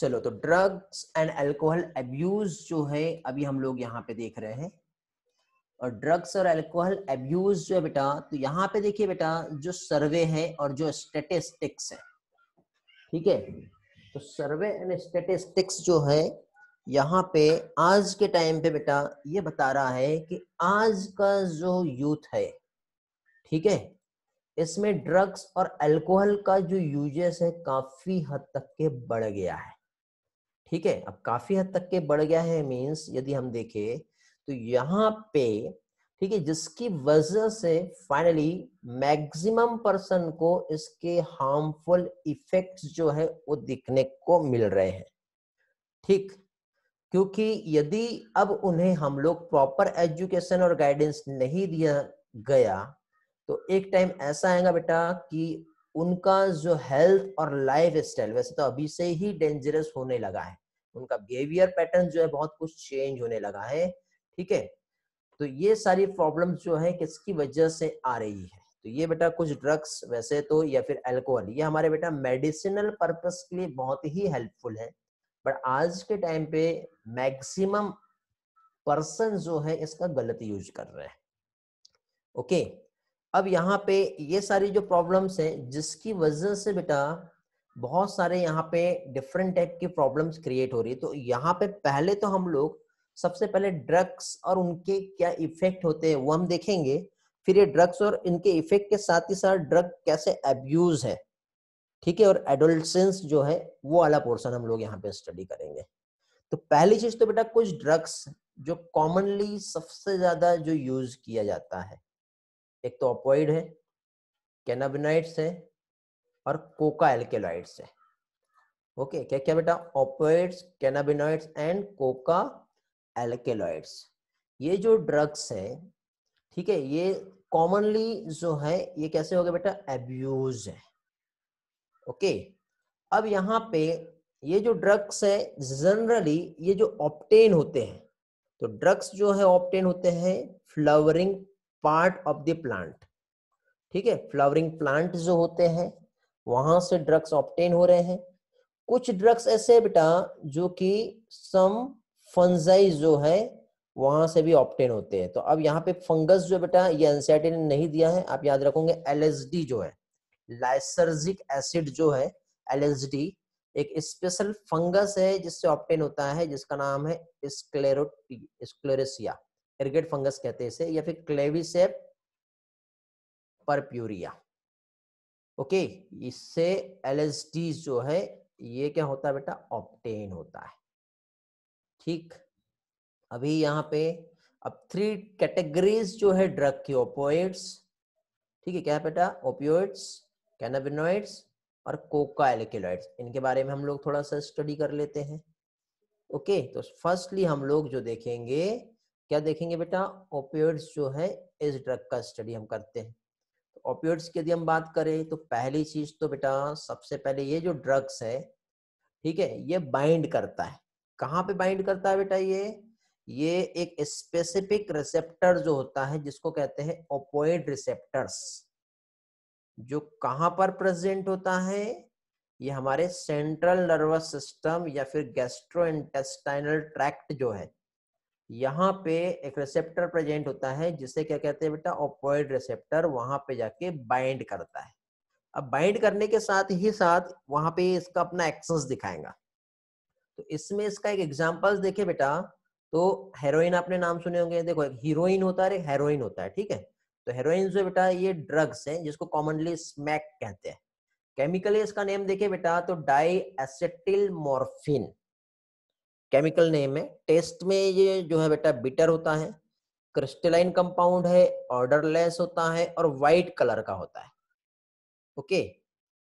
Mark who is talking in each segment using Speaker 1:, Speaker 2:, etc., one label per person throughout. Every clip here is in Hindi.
Speaker 1: चलो तो ड्रग्स एंड अल्कोहल एब्यूज जो है अभी हम लोग यहाँ पे देख रहे हैं और ड्रग्स और अल्कोहल एब्यूज जो है बेटा तो यहाँ पे देखिए बेटा जो सर्वे है और जो स्टेटिस्टिक्स है ठीक है तो सर्वे एंड स्टेटिस्टिक्स जो है यहाँ पे आज के टाइम पे बेटा ये बता रहा है कि आज का जो यूथ है ठीक है इसमें ड्रग्स और अल्कोहल का जो यूजेस है काफी हद तक के बढ़ गया है ठीक है अब काफी हद तक के बढ़ गया है मीन्स यदि हम देखें तो यहाँ पे ठीक है जिसकी वजह से फाइनली मैक्सिमम पर्सन को इसके हार्मफुल इफेक्ट्स जो है वो दिखने को मिल रहे हैं ठीक क्योंकि यदि अब उन्हें हम लोग प्रॉपर एजुकेशन और गाइडेंस नहीं दिया गया तो एक टाइम ऐसा आएगा बेटा कि उनका जो हेल्थ और लाइफ स्टाइल वैसे तो अभी से ही डेंजरस होने लगा है उनका बिहेवियर पैटर्न जो है बहुत कुछ चेंज होने लगा है ठीक है तो ये सारी प्रॉब्लम जो है किसकी वजह से आ रही है तो ये बेटा कुछ ड्रग्स वैसे तो या फिर अल्कोहल ये हमारे बेटा मेडिसिनल पर्पस के लिए बहुत ही हेल्पफुल है बट आज के टाइम पे मैक्सिमम पर्सन जो है इसका गलत यूज कर रहे हैं ओके अब यहाँ पे ये सारी जो प्रॉब्लम्स हैं जिसकी वजह से बेटा बहुत सारे यहाँ पे डिफरेंट टाइप की प्रॉब्लम्स क्रिएट हो रही है तो यहाँ पे पहले तो हम लोग सबसे पहले ड्रग्स और उनके क्या इफेक्ट होते हैं वो हम देखेंगे फिर ये ड्रग्स और इनके इफेक्ट के साथ ही साथ ड्रग कैसे अब्यूज है ठीक है और एडोलसेंस जो है वो वाला पोर्सन हम लोग यहाँ पे स्टडी करेंगे तो पहली चीज तो बेटा कुछ ड्रग्स जो कॉमनली सबसे ज्यादा जो यूज किया जाता है एक तो अपॉइड है कैनाबिनाइट्स है और कोका एल्केलॉइड्स है ओके क्या क्या बेटा opioids cannabinoids and coca alkaloids ये जो ड्रग्स है ठीक है ये कॉमनली जो है ये कैसे हो गया बेटा एब्यूज है ओके okay, अब यहाँ पे ये जो ड्रग्स है जनरली ये जो ऑप्टेन होते हैं तो ड्रग्स जो है ऑप्टेन होते हैं flowering part of the plant ठीक है फ्लावरिंग प्लांट जो होते हैं वहां से ड्रग्स ऑप्टेन हो रहे हैं कुछ ड्रग्स ऐसे बेटा जो कि सम फंजाई जो है वहां से भी ऑप्टेन होते हैं तो अब यहाँ पे फंगस जो बेटा ये एनसीआरटी ने नहीं दिया है आप याद रखोगे एलएसडी जो है लाइसर्जिक एसिड जो है एलएसडी एक स्पेशल फंगस है जिससे ऑप्टेन होता है जिसका नाम है स्क्लेरोटी स्क्लेरेसिया फंगस कहते हैं इसे या फिर क्लेविसेप परप्यूरिया ओके इससे एल जो है ये क्या होता है बेटा ऑप्टेन होता है ठीक अभी यहाँ पे अब थ्री कैटेगरीज जो है ड्रग की ओपोइड्स ठीक है क्या है बेटा ओपियोइड्स कैनाबिनोइड्स और कोका एलिकिलोइड्स इनके बारे में हम लोग थोड़ा सा स्टडी कर लेते हैं ओके तो फर्स्टली हम लोग जो देखेंगे क्या देखेंगे बेटा ओपियोइड्स जो है इस ड्रग का स्टडी हम करते हैं ओपियोड्स की यदि हम बात करें तो पहली चीज तो बेटा सबसे पहले ये जो ड्रग्स है ठीक है ये बाइंड करता है कहाँ पे बाइंड करता है बेटा ये ये एक स्पेसिफिक रिसेप्टर जो होता है जिसको कहते हैं ओपोइड रिसेप्टर्स जो कहाँ पर प्रेजेंट होता है ये हमारे सेंट्रल नर्वस सिस्टम या फिर इंटेस्टाइनल ट्रैक्ट जो है यहाँ पे एक रिसेप्टर प्रेजेंट होता है जिसे क्या कहते हैं बेटा ओपोइड रिसेप्टर वहां पे जाके बाइंड करता है अब बाइंड करने के साथ ही साथ वहां पे इसका अपना एक्सेस दिखाएगा तो इसमें इसका एक एग्जाम्पल देखे बेटा तो हेरोइन आपने नाम सुने होंगे देखो हीरोइन होता है हेरोइन होता है ठीक है तो हेरोइन जो बेटा ये ड्रग्स हैं जिसको कॉमनली स्मैक कहते हैं केमिकली इसका नेम देखे बेटा तो diacetyl morphine chemical name है टेस्ट में ये जो है बेटा बिटर होता है क्रिस्टलाइन कंपाउंड है ऑर्डरलेस होता है और वाइट कलर का होता है ओके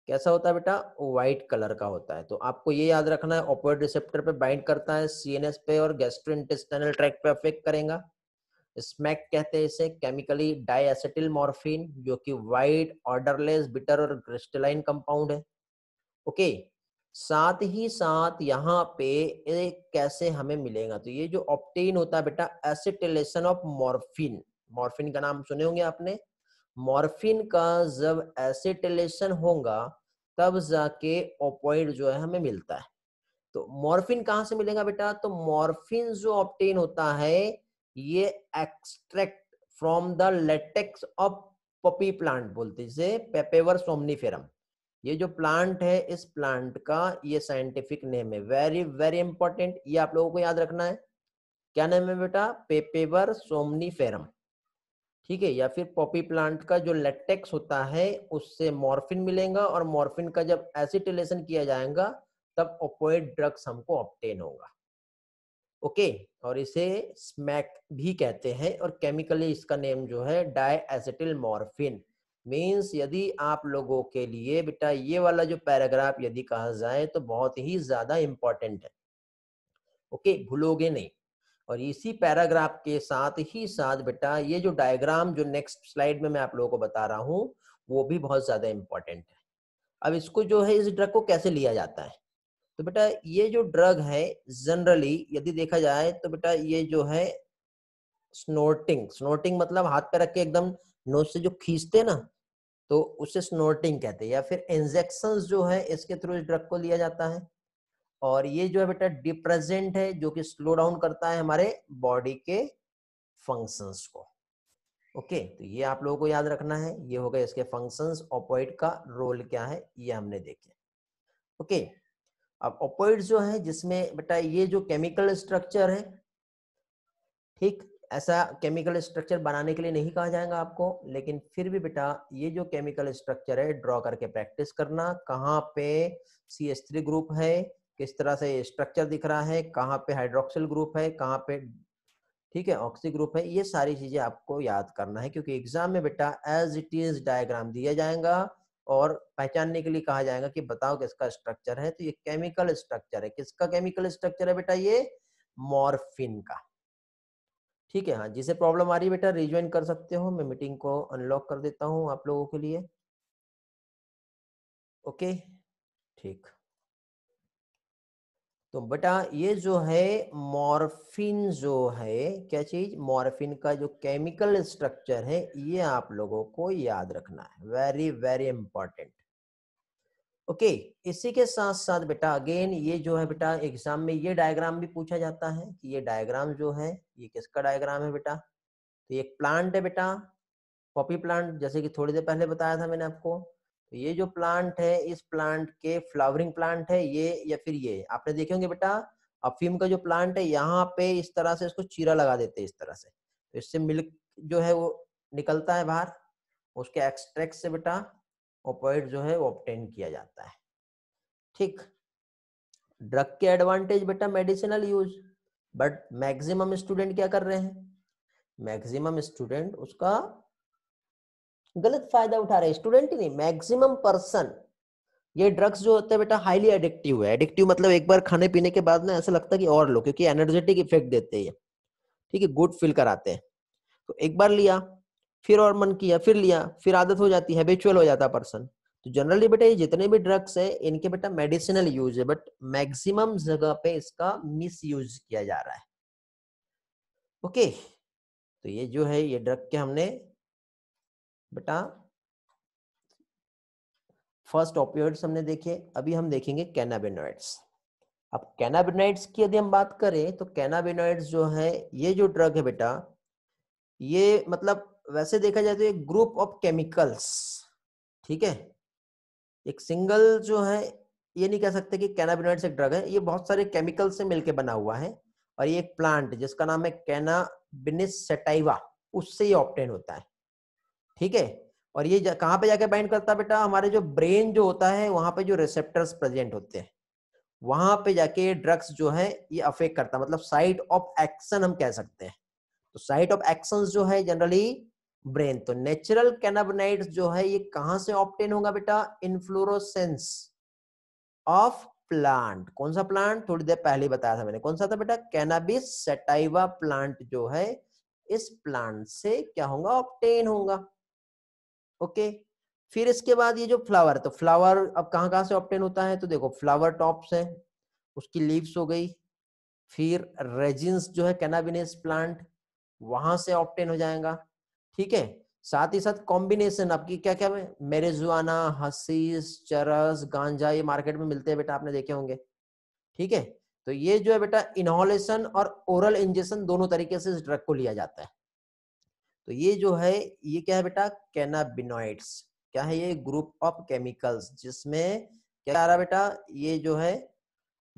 Speaker 1: कैसा होता है बेटा व्हाइट कलर का होता है तो आपको ये याद रखना है ऑपोइड रिसेप्टर पे बाइंड करता है सीएनएस पे और गैस्ट्रो गैस्ट्रोइंटेस्टाइनल ट्रैक पे अफेक्ट करेगा स्मैक कहते हैं इसे केमिकली डाइएसिटिल मॉर्फिन जो कि वाइट ऑर्डरलेस बिटर और क्रिस्टलाइन कंपाउंड है ओके okay. साथ ही साथ यहाँ पे एक कैसे हमें मिलेगा तो ये जो ऑप्टेन होता है बेटा एसिटिलेशन ऑफ मॉर्फिन मॉर्फिन का नाम सुने होंगे आपने मॉर्फिन का जब एसिटिलेशन होगा तब जाके ओपॉइड जो है हमें मिलता है तो मॉर्फिन कहाँ से मिलेगा बेटा तो मॉर्फिन जो ऑप्टेन होता है ये extract from the latex of poppy plant बोलते जिसे पेपेवर सोमनीफेरम ये जो प्लांट है इस प्लांट का ये साइंटिफिक नेम है वेरी वेरी इंपॉर्टेंट ये आप लोगों को याद रखना है क्या नेम है बेटा पेपेवर सोमनी ठीक है या फिर पॉपी प्लांट का जो लेटेक्स होता है उससे मॉर्फिन मिलेगा और मॉर्फिन का जब एसिटिलेशन किया जाएगा तब ओपोइड ड्रग्स हमको ऑप्टेन होगा ओके और इसे स्मैक भी कहते हैं और केमिकली इसका नेम जो है डाई एसिटिल मॉर्फिन मीन्स यदि आप लोगों के लिए बेटा ये वाला जो पैराग्राफ यदि कहा जाए तो बहुत ही ज्यादा इम्पोर्टेंट है ओके भूलोगे नहीं और इसी पैराग्राफ के साथ ही साथ बेटा ये जो डायग्राम जो नेक्स्ट स्लाइड में मैं आप लोगों को बता रहा हूँ वो भी बहुत ज्यादा इम्पोर्टेंट है अब इसको जो है इस ड्रग को कैसे लिया जाता है तो बेटा ये जो ड्रग है जनरली यदि देखा जाए तो बेटा ये जो है स्नोटिंग स्नोटिंग मतलब हाथ पे रख के एकदम नोज से जो खींचते ना तो उसे स्नोटिंग कहते हैं या फिर इंजेक्शन जो है इसके थ्रू इस ड्रग को लिया जाता है और ये जो है बेटा डिप्रेजेंट है जो कि स्लो डाउन करता है हमारे बॉडी के फंक्शंस को ओके okay, तो ये आप लोगों को याद रखना है ये हो गया इसके फंक्शंस ऑपोइड का रोल क्या है ये हमने देखे ओके अब ऑपोइड जो है जिसमें बेटा ये जो केमिकल स्ट्रक्चर है ठीक ऐसा केमिकल स्ट्रक्चर बनाने के लिए नहीं कहा जाएगा आपको लेकिन फिर भी बेटा ये जो केमिकल स्ट्रक्चर है ड्रॉ करके प्रैक्टिस करना कहाँ पे सी एस थ्री ग्रुप है किस तरह से स्ट्रक्चर दिख रहा है कहाँ पे हाइड्रोक्सिल ग्रुप है कहाँ पे ठीक है ऑक्सी ग्रुप है ये सारी चीजें आपको याद करना है क्योंकि एग्जाम में बेटा एज इट इज डायग्राम दिया जाएगा और पहचानने के लिए कहा जाएगा कि बताओ किसका स्ट्रक्चर है तो ये केमिकल स्ट्रक्चर है किसका केमिकल स्ट्रक्चर है बेटा ये मॉर्फिन का ठीक है हाँ जिसे प्रॉब्लम आ रही है बेटा रिज्वाइन कर सकते हो मैं मीटिंग को अनलॉक कर देता हूँ आप लोगों के लिए ओके ठीक तो बेटा ये जो है मॉर्फिन जो है क्या चीज मॉर्फिन का जो केमिकल स्ट्रक्चर है ये आप लोगों को याद रखना है वेरी वेरी इंपॉर्टेंट ओके इसी के साथ साथ बेटा अगेन ये जो है बेटा एग्जाम में ये डायग्राम भी पूछा जाता है कि ये डायग्राम जो है ये किसका डायग्राम है बेटा तो ये प्लांट है बेटा पॉपी प्लांट जैसे कि थोड़ी देर पहले बताया था मैंने आपको तो ये जो प्लांट है इस प्लांट के फ्लावरिंग प्लांट है ये या फिर ये आपने देखे होंगे बेटा अफीम का जो प्लांट है यहाँ पे इस तरह से इसको चीरा लगा देते हैं इस तरह से तो इससे मिल्क जो है वो निकलता है बाहर उसके एक्सट्रैक्ट से बेटा ओपोइड जो है वो ऑप्टेन किया जाता है ठीक ड्रग के एडवांटेज बेटा medicinal use but maximum student क्या कर रहे हैं मैक्सिमम स्टूडेंट उसका गलत फायदा उठा रहे हैं स्टूडेंट ही नहीं मैक्सिमम पर्सन ये ड्रग्स जो होते हैं बेटा हाईली एडिक्टिव है एडिक्टिव मतलब एक बार खाने पीने के बाद ना ऐसा लगता है कि और लो क्योंकि एनर्जेटिक इफेक्ट देते हैं ठीक है गुड फील कराते हैं तो एक बार लिया फिर और मन किया फिर लिया फिर आदत हो जाती है हैबिचुअल हो जाता पर्सन तो जनरली बेटा ये जितने भी ड्रग्स है इनके बेटा मेडिसिनल यूज है बट मैक्सिमम जगह पे इसका मिस यूज किया जा रहा है ओके तो ये जो है ये ड्रग के हमने बेटा फर्स्ट ऑपियोइड्स हमने देखे अभी हम देखेंगे कैनाबिनोइड्स अब कैनाबिनोइड्स की यदि हम बात करें तो कैनाबिनोइड्स जो है ये जो ड्रग है बेटा ये मतलब वैसे देखा जाए तो एक ग्रुप ऑफ केमिकल्स ठीक है एक सिंगल जो है ये नहीं कह सकते कि कैनाबिनोइड्स एक ड्रग है ये बहुत सारे केमिकल से मिलके बना हुआ है और ये एक प्लांट जिसका नाम है कैनाबिनिस सेटाइवा उससे ये ऑप्टेन होता है ठीक है और ये कहाँ पे जाके बाइंड करता है बेटा हमारे जो ब्रेन जो होता है वहां पे जो रिसेप्टर्स प्रेजेंट होते हैं वहां पे जाके ये ड्रग्स जो है ये अफेक्ट करता है मतलब साइट ऑफ एक्शन हम कह सकते हैं तो साइट ऑफ एक्शन जो है जनरली ब्रेन तो नेचुरल कैनबनाइट जो है ये कहां से ऑप्टेन होगा बेटा इनफ्लोरोसेंस ऑफ प्लांट कौन सा प्लांट थोड़ी देर पहले बताया था मैंने कौन सा था बेटा कैनाबिस सेटाइवा प्लांट जो है इस प्लांट से क्या होगा ऑप्टेन होगा ओके फिर इसके बाद ये जो फ्लावर तो फ्लावर अब कहां कहां से ऑप्टेन होता है तो देखो फ्लावर टॉप्स है उसकी लीव्स हो गई फिर रेजिन्स जो है कैनाबिनेस प्लांट वहां से ऑप्टेन हो जाएगा ठीक है साथ ही साथ कॉम्बिनेशन आपकी क्या क्या मेरेजुआना हसीस चरस गांजा ये मार्केट में मिलते हैं बेटा आपने देखे होंगे ठीक है तो ये जो है बेटा इनहोलेशन और ओरल इंजेक्शन दोनों तरीके से इस ड्रग को लिया जाता है तो ये जो है ये क्या है बेटा कैनाबिनोइड्स क्या है ये ग्रुप ऑफ केमिकल्स जिसमें क्या आ रहा बेटा ये जो है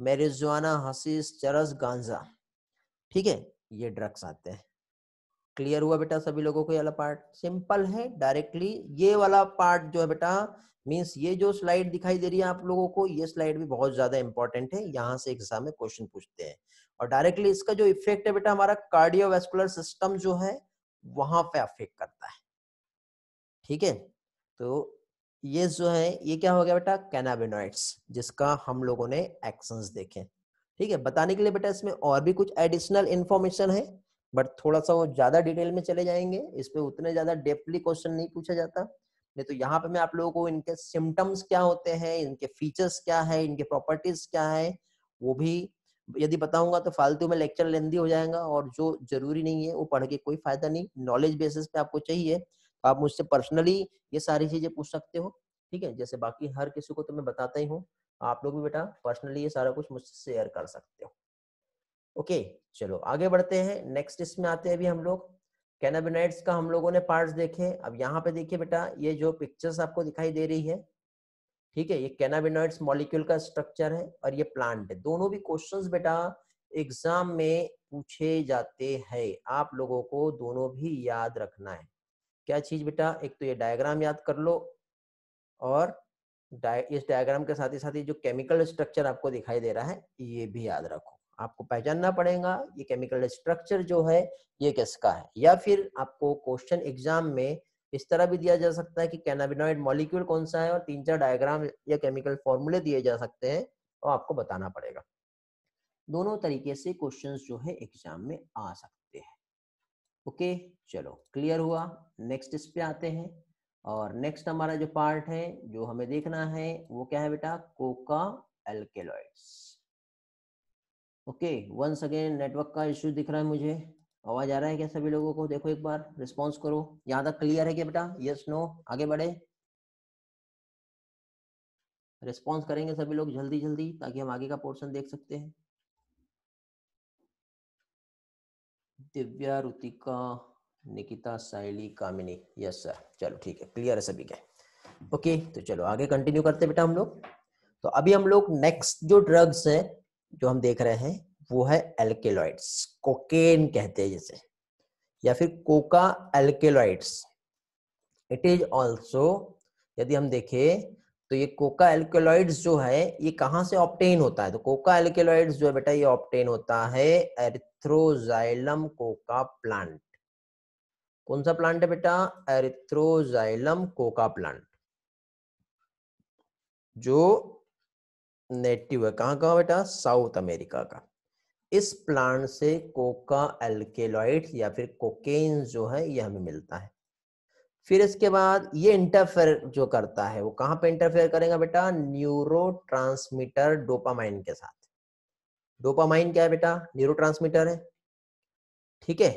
Speaker 1: मेरेजुआना हसीस चरस गांजा ठीक है ये ड्रग्स आते हैं क्लियर हुआ बेटा सभी लोगों को ये वाला पार्ट सिंपल है डायरेक्टली ये वाला पार्ट जो है बेटा मीन्स ये जो स्लाइड दिखाई दे रही है आप लोगों को ये स्लाइड भी बहुत ज्यादा इंपॉर्टेंट है यहाँ से एग्जाम में क्वेश्चन पूछते हैं और डायरेक्टली इसका जो इफेक्ट है बेटा हमारा कार्डियोवेस्कुलर सिस्टम जो है वहां पे अफेक्ट करता है ठीक है तो ये जो है ये क्या हो गया बेटा कैनाबिनॉइड्स जिसका हम लोगों ने एक्शंस देखे ठीक है बताने के लिए बेटा इसमें और भी कुछ एडिशनल इन्फॉर्मेशन है बट थोड़ा सा वो ज्यादा डिटेल में चले जाएंगे इस पर उतने ज्यादा डेप्थली क्वेश्चन नहीं पूछा जाता नहीं तो यहाँ पे मैं आप लोगों को इनके सिम्टम्स क्या होते हैं इनके फीचर्स क्या है इनके प्रॉपर्टीज क्या है वो भी यदि बताऊंगा तो फालतू में लेक्चर लेंदी हो जाएगा और जो जरूरी नहीं है वो पढ़ के कोई फायदा नहीं नॉलेज बेसिस पे आपको चाहिए तो आप मुझसे पर्सनली ये सारी चीजें पूछ सकते हो ठीक है जैसे बाकी हर किसी को तो मैं बताता ही हूँ आप लोग भी बेटा पर्सनली ये सारा कुछ मुझसे शेयर कर सकते हो ओके चलो आगे बढ़ते हैं नेक्स्ट इसमें आते हैं अभी हम लोग कैनाबिनाइड्स का हम लोगों ने पार्ट्स देखे अब यहाँ पे देखिए बेटा ये जो पिक्चर्स आपको दिखाई दे रही है ठीक है ये कैनाबिनाइड्स मॉलिक्यूल का स्ट्रक्चर है और ये प्लांट है दोनों भी क्वेश्चंस बेटा एग्जाम में पूछे जाते हैं आप लोगों को दोनों भी याद रखना है क्या चीज बेटा एक तो ये डायग्राम याद कर लो और डाय, इस डायग्राम के साथ ही साथ ही जो केमिकल स्ट्रक्चर आपको दिखाई दे रहा है ये भी याद रखो आपको पहचानना पड़ेगा ये केमिकल स्ट्रक्चर जो है ये किसका है या फिर आपको क्वेश्चन एग्जाम में इस तरह भी दिया जा सकता है कि कैनाबिनॉइड मॉलिक्यूल कौन सा है और तीन चार डायग्राम या केमिकल फॉर्मूले दिए जा सकते हैं और आपको बताना पड़ेगा दोनों तरीके से क्वेश्चन जो है एग्जाम में आ सकते हैं ओके चलो क्लियर हुआ नेक्स्ट इस पे आते हैं और नेक्स्ट हमारा जो पार्ट है जो हमें देखना है वो क्या है बेटा coca alkaloids okay once again network का इश्यू दिख रहा है मुझे आवाज आ रहा है क्या सभी लोगों को देखो एक बार रिस्पॉन्स करो यहाँ तक क्लियर है क्या बेटा यस नो आगे बढ़े रिस्पॉन्स करेंगे सभी लोग जल्दी जल्दी ताकि हम आगे का पोर्शन देख सकते हैं दिव्या रुतिका निकिता साइली कामिनी यस सर चलो ठीक है क्लियर है सभी के ओके तो चलो आगे कंटिन्यू करते बेटा हम लोग तो अभी हम लोग नेक्स्ट जो ड्रग्स है जो हम देख रहे हैं वो है एल्केलॉइड्स कोकेन कहते हैं जैसे या फिर coca alkaloids it is also यदि हम देखें तो ये कोका एल्केलॉइड्स जो है ये कहाँ से ऑप्टेन होता है तो कोका एल्केलॉइड्स जो है बेटा ये ऑप्टेन होता है एरिथ्रोजाइलम कोका प्लांट कौन सा प्लांट है बेटा एरिथ्रोजाइलम कोका प्लांट जो नेटिव है कहाँ कहाँ बेटा साउथ अमेरिका का इस प्लांट से कोका एल्केलॉइड या फिर कोकेन जो है यह हमें मिलता है फिर इसके बाद ये इंटरफेयर जो करता है वो कहाँ पे इंटरफेयर करेगा बेटा न्यूरो ट्रांसमीटर डोपामाइन के साथ डोपामाइन क्या है बेटा न्यूरो है ठीक है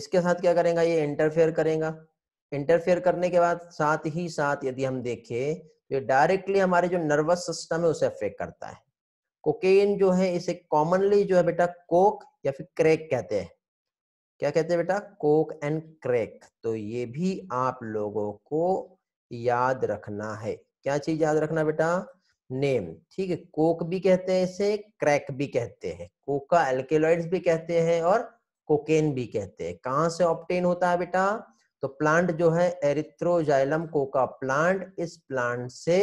Speaker 1: इसके साथ क्या करेगा ये इंटरफेयर करेगा इंटरफेयर करने के बाद साथ ही साथ यदि हम देखें ये डायरेक्टली हमारे जो नर्वस सिस्टम है उसे अफेक्ट करता है कोकेन जो है इसे कॉमनली जो है बेटा कोक या फिर क्रेक कहते हैं क्या कहते हैं बेटा कोक एंड क्रेक तो ये भी आप लोगों को याद रखना है क्या चीज याद रखना बेटा नेम ठीक है कोक भी कहते हैं इसे क्रैक भी कहते हैं कोका एल्केलॉइड्स भी कहते हैं और कोकेन भी कहते हैं कहाँ से ऑप्टेन होता है बेटा तो प्लांट जो है एरिथ्रोजाइलम कोका प्लांट इस प्लांट से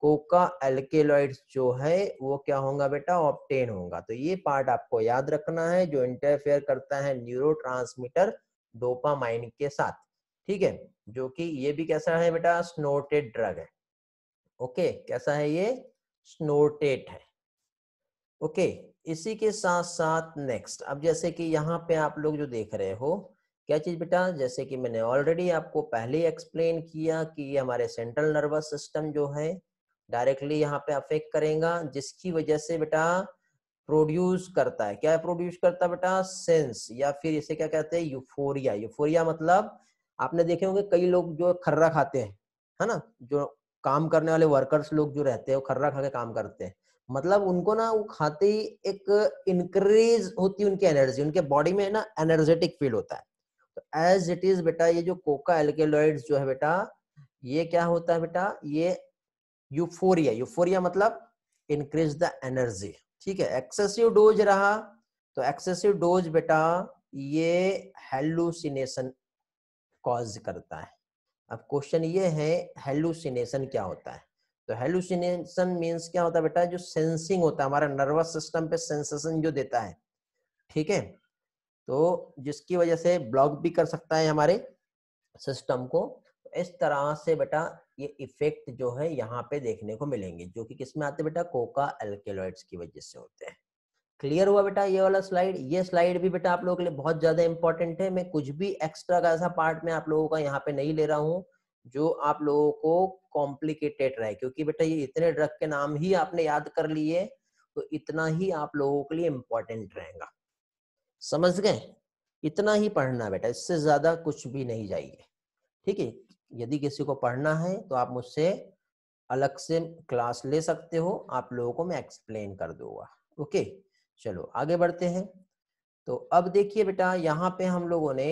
Speaker 1: कोका एल्केलॉइड जो है वो क्या होगा बेटा ऑप्टेन होगा तो ये पार्ट आपको याद रखना है जो इंटरफेयर करता है न्यूरो डोपामाइन के साथ ठीक है जो कि ये भी कैसा है बेटा स्नोटेड ड्रग है ओके कैसा है ये स्नोटेट है ओके इसी के साथ साथ नेक्स्ट अब जैसे कि यहाँ पे आप लोग जो देख रहे हो क्या चीज बेटा जैसे कि मैंने ऑलरेडी आपको पहले एक्सप्लेन किया कि ये हमारे सेंट्रल नर्वस सिस्टम जो है डायरेक्टली यहाँ पे अफेक्ट करेगा जिसकी वजह से बेटा प्रोड्यूस करता है क्या प्रोड्यूस करता है बेटा सेंस या फिर इसे क्या कहते हैं यूफोरिया यूफोरिया मतलब आपने देखे होंगे कई लोग जो खर्रा खाते हैं है ना जो काम करने वाले वर्कर्स लोग जो रहते हैं वो खर्रा खा के काम करते हैं मतलब उनको ना वो खाते ही एक इंक्रीज होती है उनकी एनर्जी उनके बॉडी में ना एनर्जेटिक फील होता है तो एज इट इज बेटा ये जो कोका एल्केलॉइड जो है बेटा ये क्या होता है बेटा ये यूफोरिया यूफोरिया मतलब इंक्रीज द एनर्जी ठीक है एक्सेसिव डोज रहा तो एक्सेसिव डोज बेटा ये हेलुसिनेशन कॉज करता है अब क्वेश्चन ये है हेलुसिनेशन क्या होता है तो हेलुसिनेशन मींस क्या होता है बेटा जो सेंसिंग होता है हमारा नर्वस सिस्टम पे सेंसेशन जो देता है ठीक है तो जिसकी वजह से ब्लॉक भी कर सकता है हमारे सिस्टम को तो इस तरह से बेटा ये इफेक्ट जो है यहाँ पे देखने को मिलेंगे जो कि किसमें आते बेटा कोका एल्केलॉइड्स की वजह से होते हैं क्लियर हुआ बेटा ये वाला स्लाइड ये स्लाइड भी बेटा आप लोगों के लिए बहुत ज्यादा इंपॉर्टेंट है मैं कुछ भी एक्स्ट्रा का ऐसा पार्ट में आप लोगों का यहाँ पे नहीं ले रहा हूँ जो आप लोगों को कॉम्प्लिकेटेड रहे क्योंकि बेटा ये इतने ड्रग के नाम ही आपने याद कर लिए तो इतना ही आप लोगों के लिए इम्पोर्टेंट रहेगा समझ गए इतना ही पढ़ना बेटा इससे ज्यादा कुछ भी नहीं जाइए ठीक है यदि किसी को पढ़ना है तो आप मुझसे अलग से क्लास ले सकते हो आप लोगों को मैं एक्सप्लेन कर दूंगा ओके चलो आगे बढ़ते हैं तो अब देखिए बेटा यहाँ पे हम लोगों ने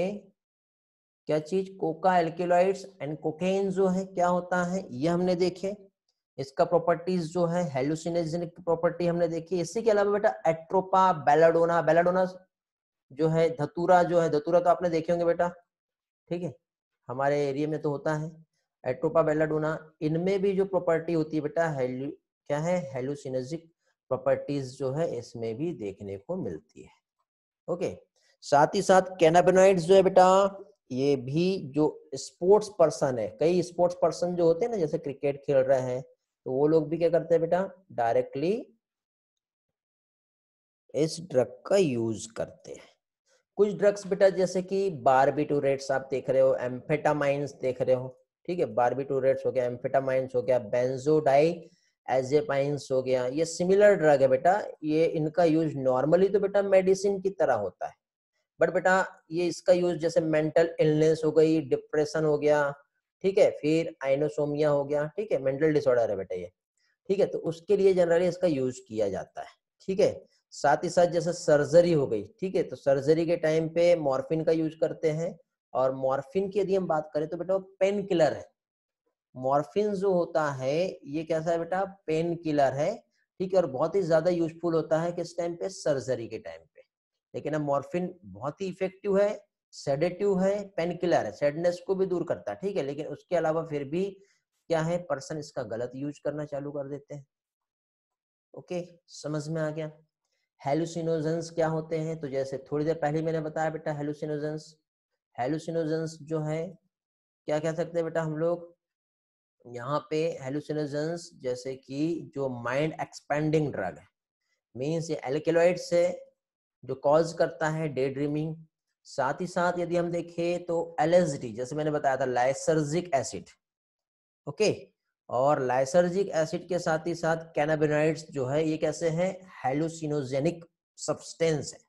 Speaker 1: क्या चीज कोका एल्केलॉइड्स एंड कोकेन जो है क्या होता है ये हमने देखे इसका प्रॉपर्टीज जो है हेलुसिनेजनिक प्रॉपर्टी हमने देखी इसी के अलावा बेटा एट्रोपा बेलाडोना बेलाडोना जो है धतूरा जो है धतूरा तो आपने देखे होंगे बेटा ठीक है हमारे एरिया में तो होता है एट्रोपा बेलाडोना इनमें भी जो प्रॉपर्टी होती है बेटा हेल्यू क्या है हेलुसिनजिक प्रॉपर्टीज जो है इसमें भी देखने को मिलती है ओके साथ ही साथ कैनाबेनॉइड्स जो है बेटा ये भी जो स्पोर्ट्स पर्सन है कई स्पोर्ट्स पर्सन जो होते हैं ना जैसे क्रिकेट खेल रहे हैं तो वो लोग भी क्या करते हैं बेटा डायरेक्टली इस ड्रग का यूज करते हैं कुछ ड्रग्स बेटा जैसे कि बारबिटूरेट्स आप देख रहे हो एम्फेटामाइंस देख रहे हो ठीक है बारबिटूरेट्स हो गया एम्फेटामाइंस हो गया बेंजोडाई एजेपाइंस हो गया ये सिमिलर ड्रग है बेटा ये इनका यूज नॉर्मली तो बेटा मेडिसिन की तरह होता है बट बेटा ये इसका यूज जैसे मेंटल इलनेस हो गई डिप्रेशन हो गया ठीक है फिर आइनोसोमिया हो गया ठीक है मेंटल डिसऑर्डर है बेटा ये ठीक है तो उसके लिए जनरली इसका यूज किया जाता है ठीक है साथ ही साथ जैसे सर्जरी हो गई ठीक है तो सर्जरी के टाइम पे मॉर्फिन का यूज करते हैं और मॉर्फिन की यदि हम बात करें तो बेटा वो पेन किलर है मॉर्फिन जो होता है ये कैसा है बेटा पेन किलर है ठीक है और बहुत ही ज्यादा यूजफुल होता है किस टाइम पे सर्जरी के टाइम पे लेकिन अब मॉर्फिन बहुत ही इफेक्टिव है सेडेटिव है पेन किलर है सैडनेस को भी दूर करता है ठीक है लेकिन उसके अलावा फिर भी क्या है पर्सन इसका गलत यूज करना चालू कर देते हैं ओके समझ में आ गया हेलुसिनोजेंस क्या होते हैं तो जैसे थोड़ी देर पहले मैंने बताया बेटा हेलुसिनोजेंस हेलुसिनोजेंस जो है क्या कह सकते हैं बेटा हम लोग यहाँ पे हेलुसिनोजेंस जैसे कि जो माइंड एक्सपेंडिंग ड्रग है मीन्स ये एल्केलॉइड से जो कॉज करता है डे ड्रीमिंग साथ ही साथ यदि हम देखें तो एल जैसे मैंने बताया था लाइसर्जिक एसिड ओके okay? और लाइसर्जिक एसिड के साथ ही साथ कैनाबिनाइड्स जो है ये कैसे हैं हेलुसिनोजेनिक सब्सटेंस है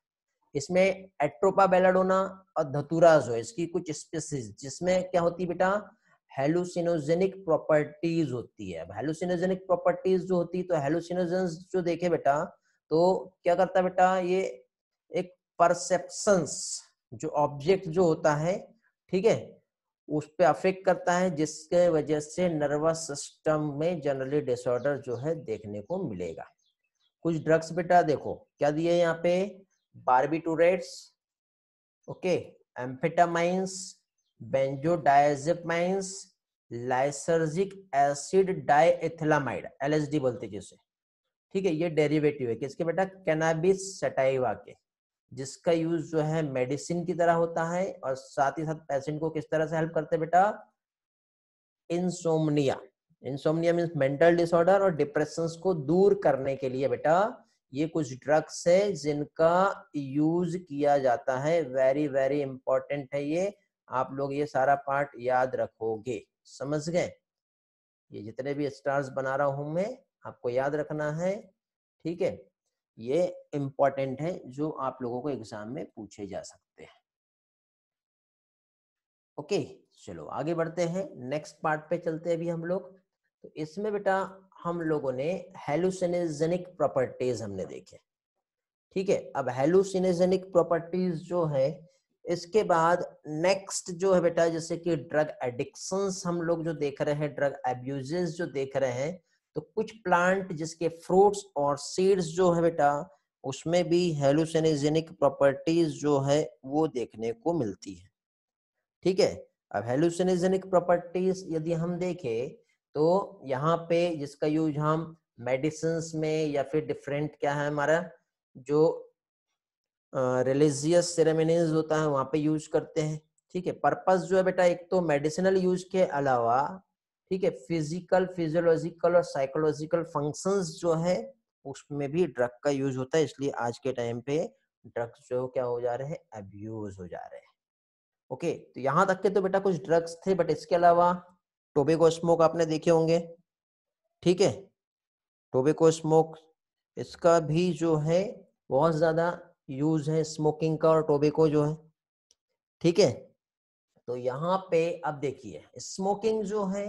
Speaker 1: इसमें एट्रोपा बेलाडोना और धतुरा जो है इसकी कुछ स्पेसीज जिसमें क्या होती है बेटा हेलुसिनोजेनिक प्रॉपर्टीज होती है हेलुसिनोजेनिक प्रॉपर्टीज जो होती है तो हेलुसिनोजेंस जो देखे बेटा तो क्या करता है बेटा ये एक परसेप्शंस जो ऑब्जेक्ट जो होता है ठीक है उस पर अफेक्ट करता है जिसके वजह से नर्वस सिस्टम में जनरली डिसऑर्डर जो है देखने को मिलेगा कुछ ड्रग्स बेटा देखो क्या दिए यहाँ पे barbiturates okay amphetamines benzodiazepines lysergic acid diethylamide LSD बोलते जिसे ठीक है ये डेरिवेटिव है किसके बेटा कैनाबिस सेटाइवा के जिसका यूज जो है मेडिसिन की तरह होता है और साथ ही साथ पेशेंट को किस तरह से हेल्प करते हैं बेटा insomnia insomnia means mental disorder और डिप्रेशन को दूर करने के लिए बेटा ये कुछ ड्रग्स है जिनका यूज किया जाता है वेरी वेरी इंपॉर्टेंट है ये आप लोग ये सारा पार्ट याद रखोगे समझ गए ये जितने भी स्टार्स बना रहा हूं मैं आपको याद रखना है ठीक है ये इम्पॉर्टेंट है जो आप लोगों को एग्जाम में पूछे जा सकते हैं ओके चलो आगे बढ़ते हैं नेक्स्ट पार्ट पे चलते हैं अभी हम लोग तो इसमें बेटा हम लोगों ने हेलुसिनेजेनिक प्रॉपर्टीज हमने देखे ठीक है अब हेलुसिनेजेनिक प्रॉपर्टीज जो है इसके बाद नेक्स्ट जो है बेटा जैसे कि ड्रग एडिक्शंस हम लोग जो देख रहे हैं ड्रग एब्यूजेस जो देख रहे हैं तो कुछ प्लांट जिसके फ्रूट्स और सीड्स जो है बेटा उसमें भी हेलुसिनेजेनिक प्रॉपर्टीज जो है वो देखने को मिलती है ठीक है अब हेलुसिनेजेनिक प्रॉपर्टीज यदि हम देखें तो यहाँ पे जिसका यूज हम मेडिसिन में या फिर डिफरेंट क्या है हमारा जो रिलीजियस सेरेमनीज होता है वहां पे यूज करते हैं ठीक है पर्पस जो है बेटा एक तो मेडिसिनल यूज के अलावा ठीक है फिजिकल फिजियोलॉजिकल और साइकोलॉजिकल फंक्शंस जो है उसमें भी ड्रग का यूज होता है इसलिए आज के टाइम पे ड्रग्स जो क्या हो जा रहे हैं अब्यूज हो जा रहे हैं ओके तो यहाँ तक के तो बेटा कुछ ड्रग्स थे बट इसके अलावा टोबेको स्मोक आपने देखे होंगे ठीक है टोबेको स्मोक इसका भी जो है बहुत ज्यादा यूज है स्मोकिंग का और टोबेको जो है ठीक है तो यहाँ पे अब देखिए स्मोकिंग जो है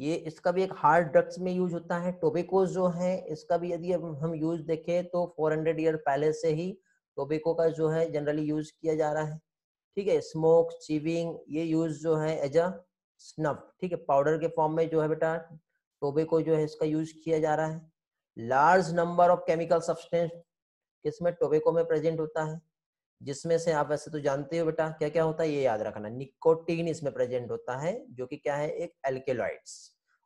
Speaker 1: ये इसका भी एक हार्ड ड्रग्स में यूज होता है टोबेकोज जो है इसका भी यदि हम यूज देखें तो 400 ईयर पहले से ही टोबेको का जो है जनरली यूज किया जा रहा है ठीक है स्मोक चीविंग ये यूज जो है एज अ स्नफ ठीक है पाउडर के फॉर्म में जो है बेटा टोबेको जो है इसका यूज किया जा रहा है large number of chemical substance किसमें टोबेको में प्रेजेंट होता है जिसमें से आप वैसे तो जानते हो बेटा क्या क्या होता है ये याद रखना निकोटीन इसमें प्रेजेंट होता है जो कि क्या है एक एल्केलॉइड्स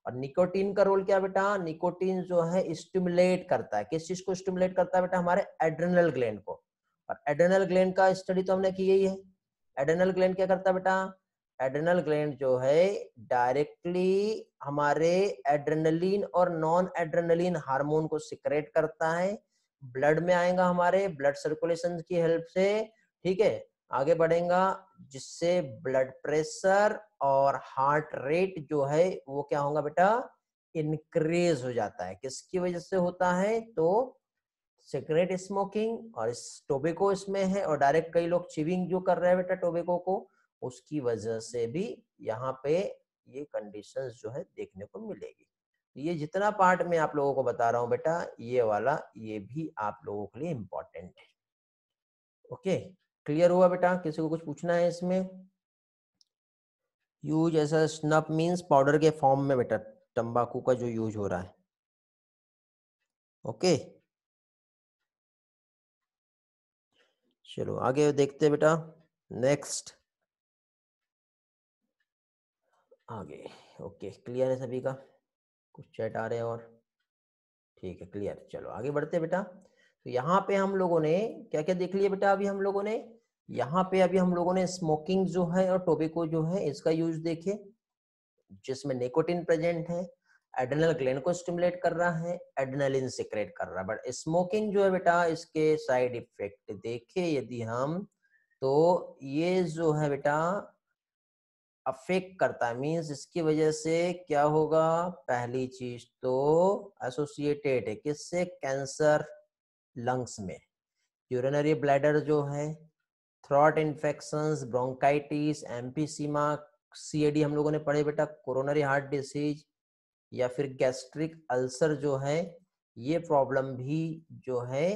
Speaker 1: और निकोटीन का रोल क्या बेटा निकोटीन जो है स्टिमुलेट करता है किस चीज को स्टिमुलेट करता है बेटा हमारे एड्रेनल ग्लैंड को और एड्रेनल ग्लैंड का स्टडी तो हमने की ही है एड्रेनल ग्लैंड क्या करता है बेटा एड्रेनल ग्लैंड जो है डायरेक्टली हमारे एड्रेनलिन और नॉन एड्रेनलिन हार्मोन को सिक्रेट करता है ब्लड में आएगा हमारे ब्लड सर्कुलेशन की हेल्प से ठीक है आगे बढ़ेगा जिससे ब्लड प्रेशर और हार्ट रेट जो है वो क्या होगा बेटा इंक्रीज हो जाता है किसकी वजह से होता है तो सिगरेट स्मोकिंग और टोबेको इसमें है और डायरेक्ट कई लोग चिविंग जो कर रहे हैं बेटा टोबेको को उसकी वजह से भी यहाँ पे ये कंडीशंस जो है देखने को मिलेगी ये जितना पार्ट मैं आप लोगों को बता रहा हूं बेटा ये वाला ये भी आप लोगों के लिए इम्पोर्टेंट है ओके क्लियर हुआ बेटा किसी को कुछ पूछना है इसमें यूज ऐसा स्नप मीन्स पाउडर के फॉर्म में बेटा तंबाकू का जो यूज हो रहा है ओके
Speaker 2: चलो आगे देखते बेटा नेक्स्ट आगे ओके क्लियर है सभी का
Speaker 1: कुछ चैट आ रहे हैं और ठीक है क्लियर चलो आगे बढ़ते बेटा तो यहाँ पे हम लोगों ने क्या क्या देख लिया बेटा अभी हम लोगों ने यहाँ पे अभी हम लोगों ने स्मोकिंग जो है और टोबेको जो है इसका यूज देखे जिसमें निकोटिन प्रेजेंट है एडनल ग्लैंड को स्टिमुलेट कर रहा है एड्रेनलिन सिक्रेट कर रहा है बट स्मोकिंग जो है बेटा इसके साइड इफेक्ट देखे यदि हम तो ये जो है बेटा अफेक्ट करता है मीन्स इसकी वजह से क्या होगा पहली चीज तो एसोसिएटेड है किससे कैंसर लंग्स में यूरिनरी ब्लैडर जो है throat infection bronchitis emphysema CAD हम लोगों ने पढ़े बेटा कोरोनरी हार्ट डिसीज या फिर गैस्ट्रिक अल्सर जो है ये प्रॉब्लम भी जो है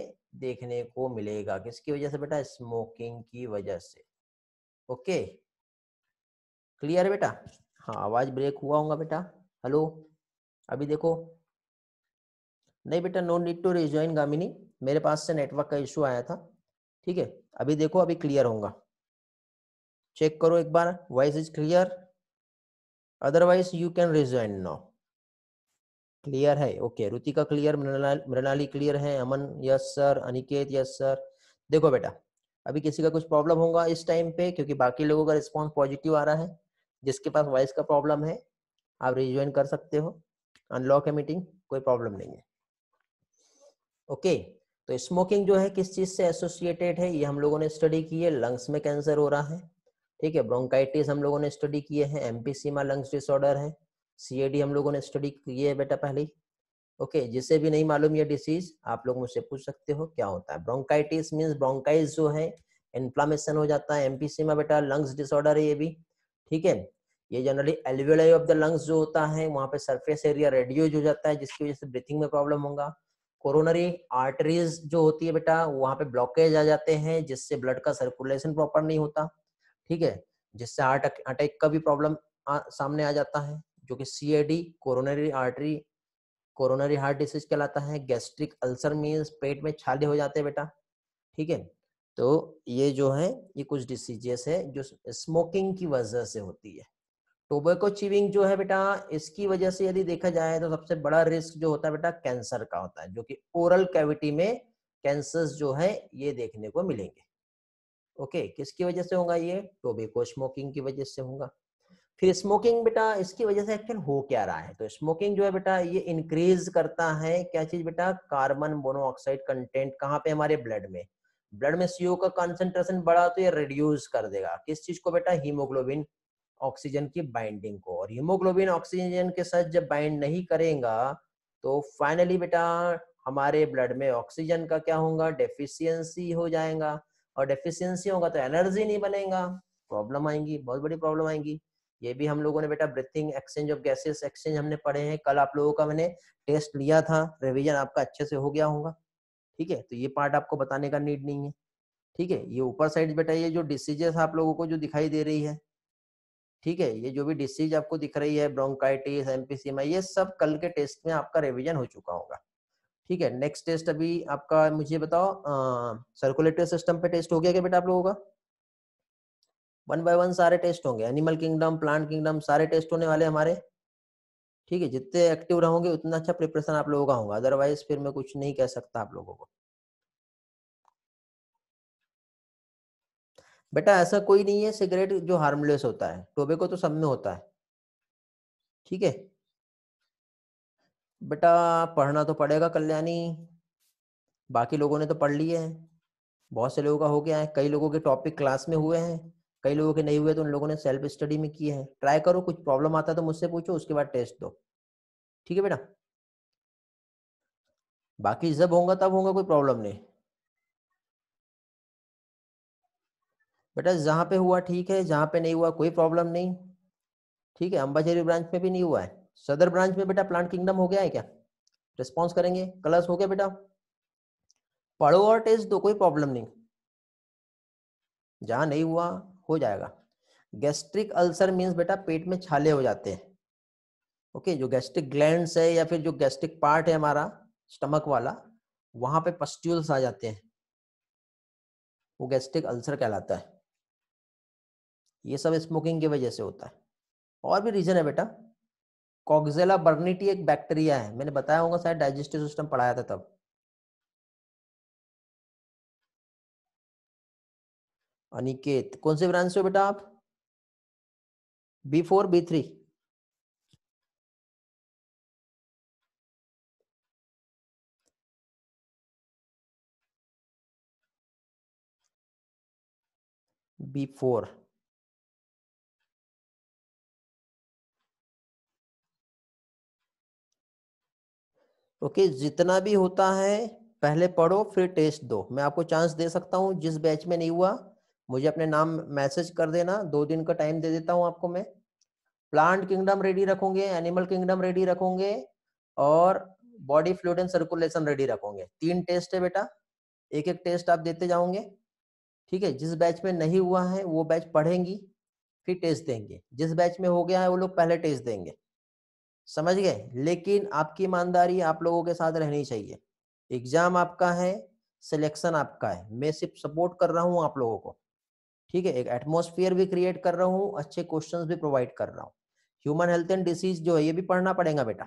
Speaker 1: देखने को मिलेगा किसकी वजह से बेटा स्मोकिंग की वजह से ओके okay? क्लियर है बेटा हाँ आवाज ब्रेक हुआ होगा बेटा हेलो अभी देखो नहीं बेटा no need to rejoin Gamini मेरे पास से नेटवर्क का इशू आया था ठीक है अभी देखो अभी क्लियर होगा चेक करो एक बार voice is clear otherwise you can rejoin no clear है okay Rutika clear Mrinali clear है Aman yes sir Aniket yes sir देखो बेटा अभी किसी का कुछ प्रॉब्लम होगा इस टाइम पे क्योंकि बाकी लोगों का रिस्पॉन्स पॉजिटिव आ रहा है जिसके पास वॉइस का प्रॉब्लम है आप रिज्वाइन कर सकते हो अनलॉक है मीटिंग कोई प्रॉब्लम नहीं है ओके तो स्मोकिंग जो है किस चीज से एसोसिएटेड है ये हम लोगों ने स्टडी की है लंग्स में कैंसर हो रहा है ठीक है ब्रोंकाइटिस हम लोगों ने स्टडी किए हैं एम्पीसीमा लंग्स डिसऑर्डर है सीएडी हम लोगों ने स्टडी किए है बेटा पहले ओके जिसे भी नहीं मालूम ये डिसीज आप लोग मुझसे पूछ सकते हो क्या होता है ब्रोंकाइटिस मीन्स ब्रोंकाइस जो है इन्फ्लामेशन हो जाता है एम्पीसीमा बेटा लंग्स डिसऑर्डर है ये भी ठीक है ये generally alveoli of the lungs जो होता है वहां पे सरफेस एरिया रेडियोज हो जाता है जिसकी वजह से ब्रीथिंग में प्रॉब्लम होगा कोरोनरी आर्टरीज जो होती है बेटा वहां पे ब्लॉकेज आ जाते हैं जिससे ब्लड का सर्कुलेशन प्रॉपर नहीं होता ठीक है जिससे हार्ट अटैक का भी प्रॉब्लम सामने आ जाता है जो कि C A D coronary artery coronary heart disease कहलाता है गैस्ट्रिक अल्सर मीन्स पेट में छाले हो जाते हैं बेटा ठीक है तो ये जो है ये कुछ डिसीजेस है जो स्मोकिंग की वजह से होती है टोबैको चिविंग जो है बेटा इसकी वजह से यदि देखा जाए तो सबसे बड़ा रिस्क जो होता है बेटा कैंसर का होता है जो कि ओरल कैविटी में कैंसर जो है ये देखने को मिलेंगे ओके okay, किसकी वजह से होगा ये टोबैको स्मोकिंग की वजह से होगा फिर स्मोकिंग बेटा इसकी वजह से एक्चुअल हो क्या रहा है तो स्मोकिंग जो है बेटा ये इंक्रीज करता है क्या चीज बेटा कार्बन मोनोऑक्साइड कंटेंट कहाँ पे हमारे ब्लड में ब्लड में सीओ का कॉन्सेंट्रेशन बढ़ा तो ये रिड्यूस कर देगा किस चीज को बेटा हीमोग्लोबिन ऑक्सीजन की बाइंडिंग को और हीमोग्लोबिन ऑक्सीजन के साथ जब बाइंड नहीं करेगा तो फाइनली बेटा हमारे ब्लड में ऑक्सीजन का क्या होगा डेफिशियंसी हो जाएगा और डेफिशियंसी होगा तो एनर्जी नहीं बनेगा प्रॉब्लम आएंगी बहुत बड़ी प्रॉब्लम आएंगी ये भी हम लोगों ने बेटा breathing exchange of gases exchange हमने पढ़े हैं कल आप लोगों का मैंने टेस्ट लिया था रिवीजन आपका अच्छे से हो गया होगा ठीक है तो ये पार्ट आपको बताने का नीड नहीं है ठीक है ये ऊपर साइड बेटा ये जो डिसीजेस आप लोगों को जो दिखाई दे रही है ठीक है ये जो भी डिसीज आपको दिख रही है ब्रोंकाइटिस एमपीसीमा ये सब कल के टेस्ट में आपका रिविजन हो चुका होगा ठीक है नेक्स्ट टेस्ट अभी आपका मुझे बताओ सर्कुलेटरी सिस्टम पे टेस्ट हो गया क्या बेटा आप लोगों का वन बाय वन सारे टेस्ट होंगे एनिमल किंगडम प्लांट किंगडम सारे टेस्ट होने वाले हमारे ठीक है जितने एक्टिव रहोगे उतना अच्छा प्रिपरेशन आप लोगों का होगा अदरवाइज फिर मैं कुछ नहीं कह सकता आप लोगों को बेटा ऐसा कोई नहीं है सिगरेट जो हार्मलेस होता है टोबेको तो सब में होता है ठीक है बेटा पढ़ना तो पड़ेगा कल्याणी बाकी लोगों ने तो पढ़ लिए हैं बहुत से लोगों का हो गया है कई लोगों के टॉपिक क्लास में हुए हैं कई लोगों के नहीं हुए तो उन लोगों ने सेल्फ स्टडी में किए हैं ट्राई करो कुछ प्रॉब्लम आता तो मुझसे पूछो उसके बाद टेस्ट दो ठीक है बेटा बाकी जब होगा तब होगा कोई प्रॉब्लम नहीं बेटा जहां पे हुआ ठीक है जहां पे नहीं हुआ कोई प्रॉब्लम नहीं ठीक है अंबाचेरी ब्रांच में भी नहीं हुआ है सदर ब्रांच में बेटा प्लांट किंगडम हो गया है क्या रिस्पॉन्स करेंगे कलर्स हो गया बेटा पढ़ो और टेस्ट दो कोई प्रॉब्लम नहीं जहां नहीं हुआ हो जाएगा गैस्ट्रिक अल्सर मीन्स बेटा पेट में छाले हो जाते हैं ओके जो गैस्ट्रिक ग्लैंड है या फिर जो गैस्ट्रिक पार्ट है हमारा स्टमक वाला वहां पे पस्ट्यूल्स आ जाते हैं वो गैस्ट्रिक अल्सर कहलाता है ये सब स्मोकिंग की वजह से होता है और भी रीजन है बेटा कॉक्जेला बर्निटी एक बैक्टीरिया है मैंने बताया होगा शायद डाइजेस्टिव सिस्टम पढ़ाया था तब
Speaker 2: अनिकेत कौन से ब्रांच से हो बेटा आप B four B three B four
Speaker 1: okay जितना भी होता है पहले पढ़ो फिर टेस्ट दो मैं आपको चांस दे सकता हूं जिस बैच में नहीं हुआ मुझे अपने नाम मैसेज कर देना दो दिन का टाइम दे देता हूँ आपको मैं प्लांट किंगडम रेडी रखोगे एनिमल किंगडम रेडी रखोगे और body fluid and circulation ready रखोगे तीन टेस्ट है बेटा एक एक टेस्ट आप देते जाओगे ठीक है जिस बैच में नहीं हुआ है वो बैच पढ़ेंगी फिर टेस्ट देंगे जिस बैच में हो गया है वो लोग पहले टेस्ट देंगे समझ गए लेकिन आपकी ईमानदारी आप लोगों के साथ रहनी चाहिए एग्जाम आपका है सिलेक्शन आपका है मैं सिर्फ सपोर्ट कर रहा हूँ आप लोगों को ठीक है एक एटमोस्फियर भी क्रिएट कर रहा हूँ अच्छे क्वेश्चन भी प्रोवाइड कर रहा हूँ ह्यूमन हेल्थ एंड डिसीज जो है ये भी पढ़ना पड़ेगा बेटा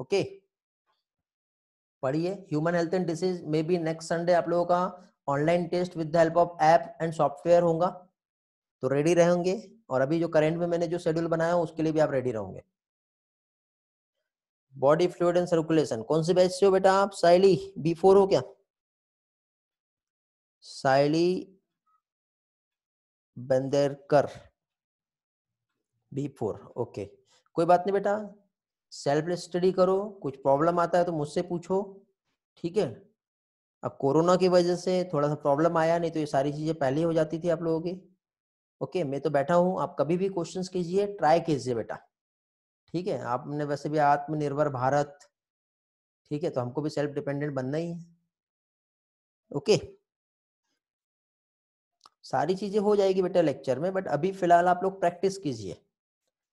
Speaker 1: ओके पढ़िए human health and disease maybe next Sunday आप लोगों का online test with the help of app and software होगा तो रेडी रहेंगे और अभी जो करेंट में मैंने जो शेड्यूल बनाया उसके लिए भी आप रेडी रहोगे बॉडी फ्लूड एंड सर्कुलेशन कौन सी बैच से हो बेटा आप साइली बी फोर हो क्या Saili Banderkar B four okay कोई बात नहीं बेटा सेल्फ स्टडी करो कुछ प्रॉब्लम आता है तो मुझसे पूछो ठीक है अब कोरोना की वजह से थोड़ा सा प्रॉब्लम आया नहीं तो ये सारी चीजें पहले ही हो जाती थी आप लोगों की ओके मैं तो बैठा हूँ आप कभी भी क्वेश्चंस कीजिए ट्राई कीजिए बेटा ठीक है आपने वैसे भी आत्मनिर्भर भारत ठीक है तो हमको भी सेल्फ डिपेंडेंट बनना ही है ओके सारी चीजें हो जाएगी बेटा लेक्चर में बट अभी फिलहाल आप लोग प्रैक्टिस कीजिए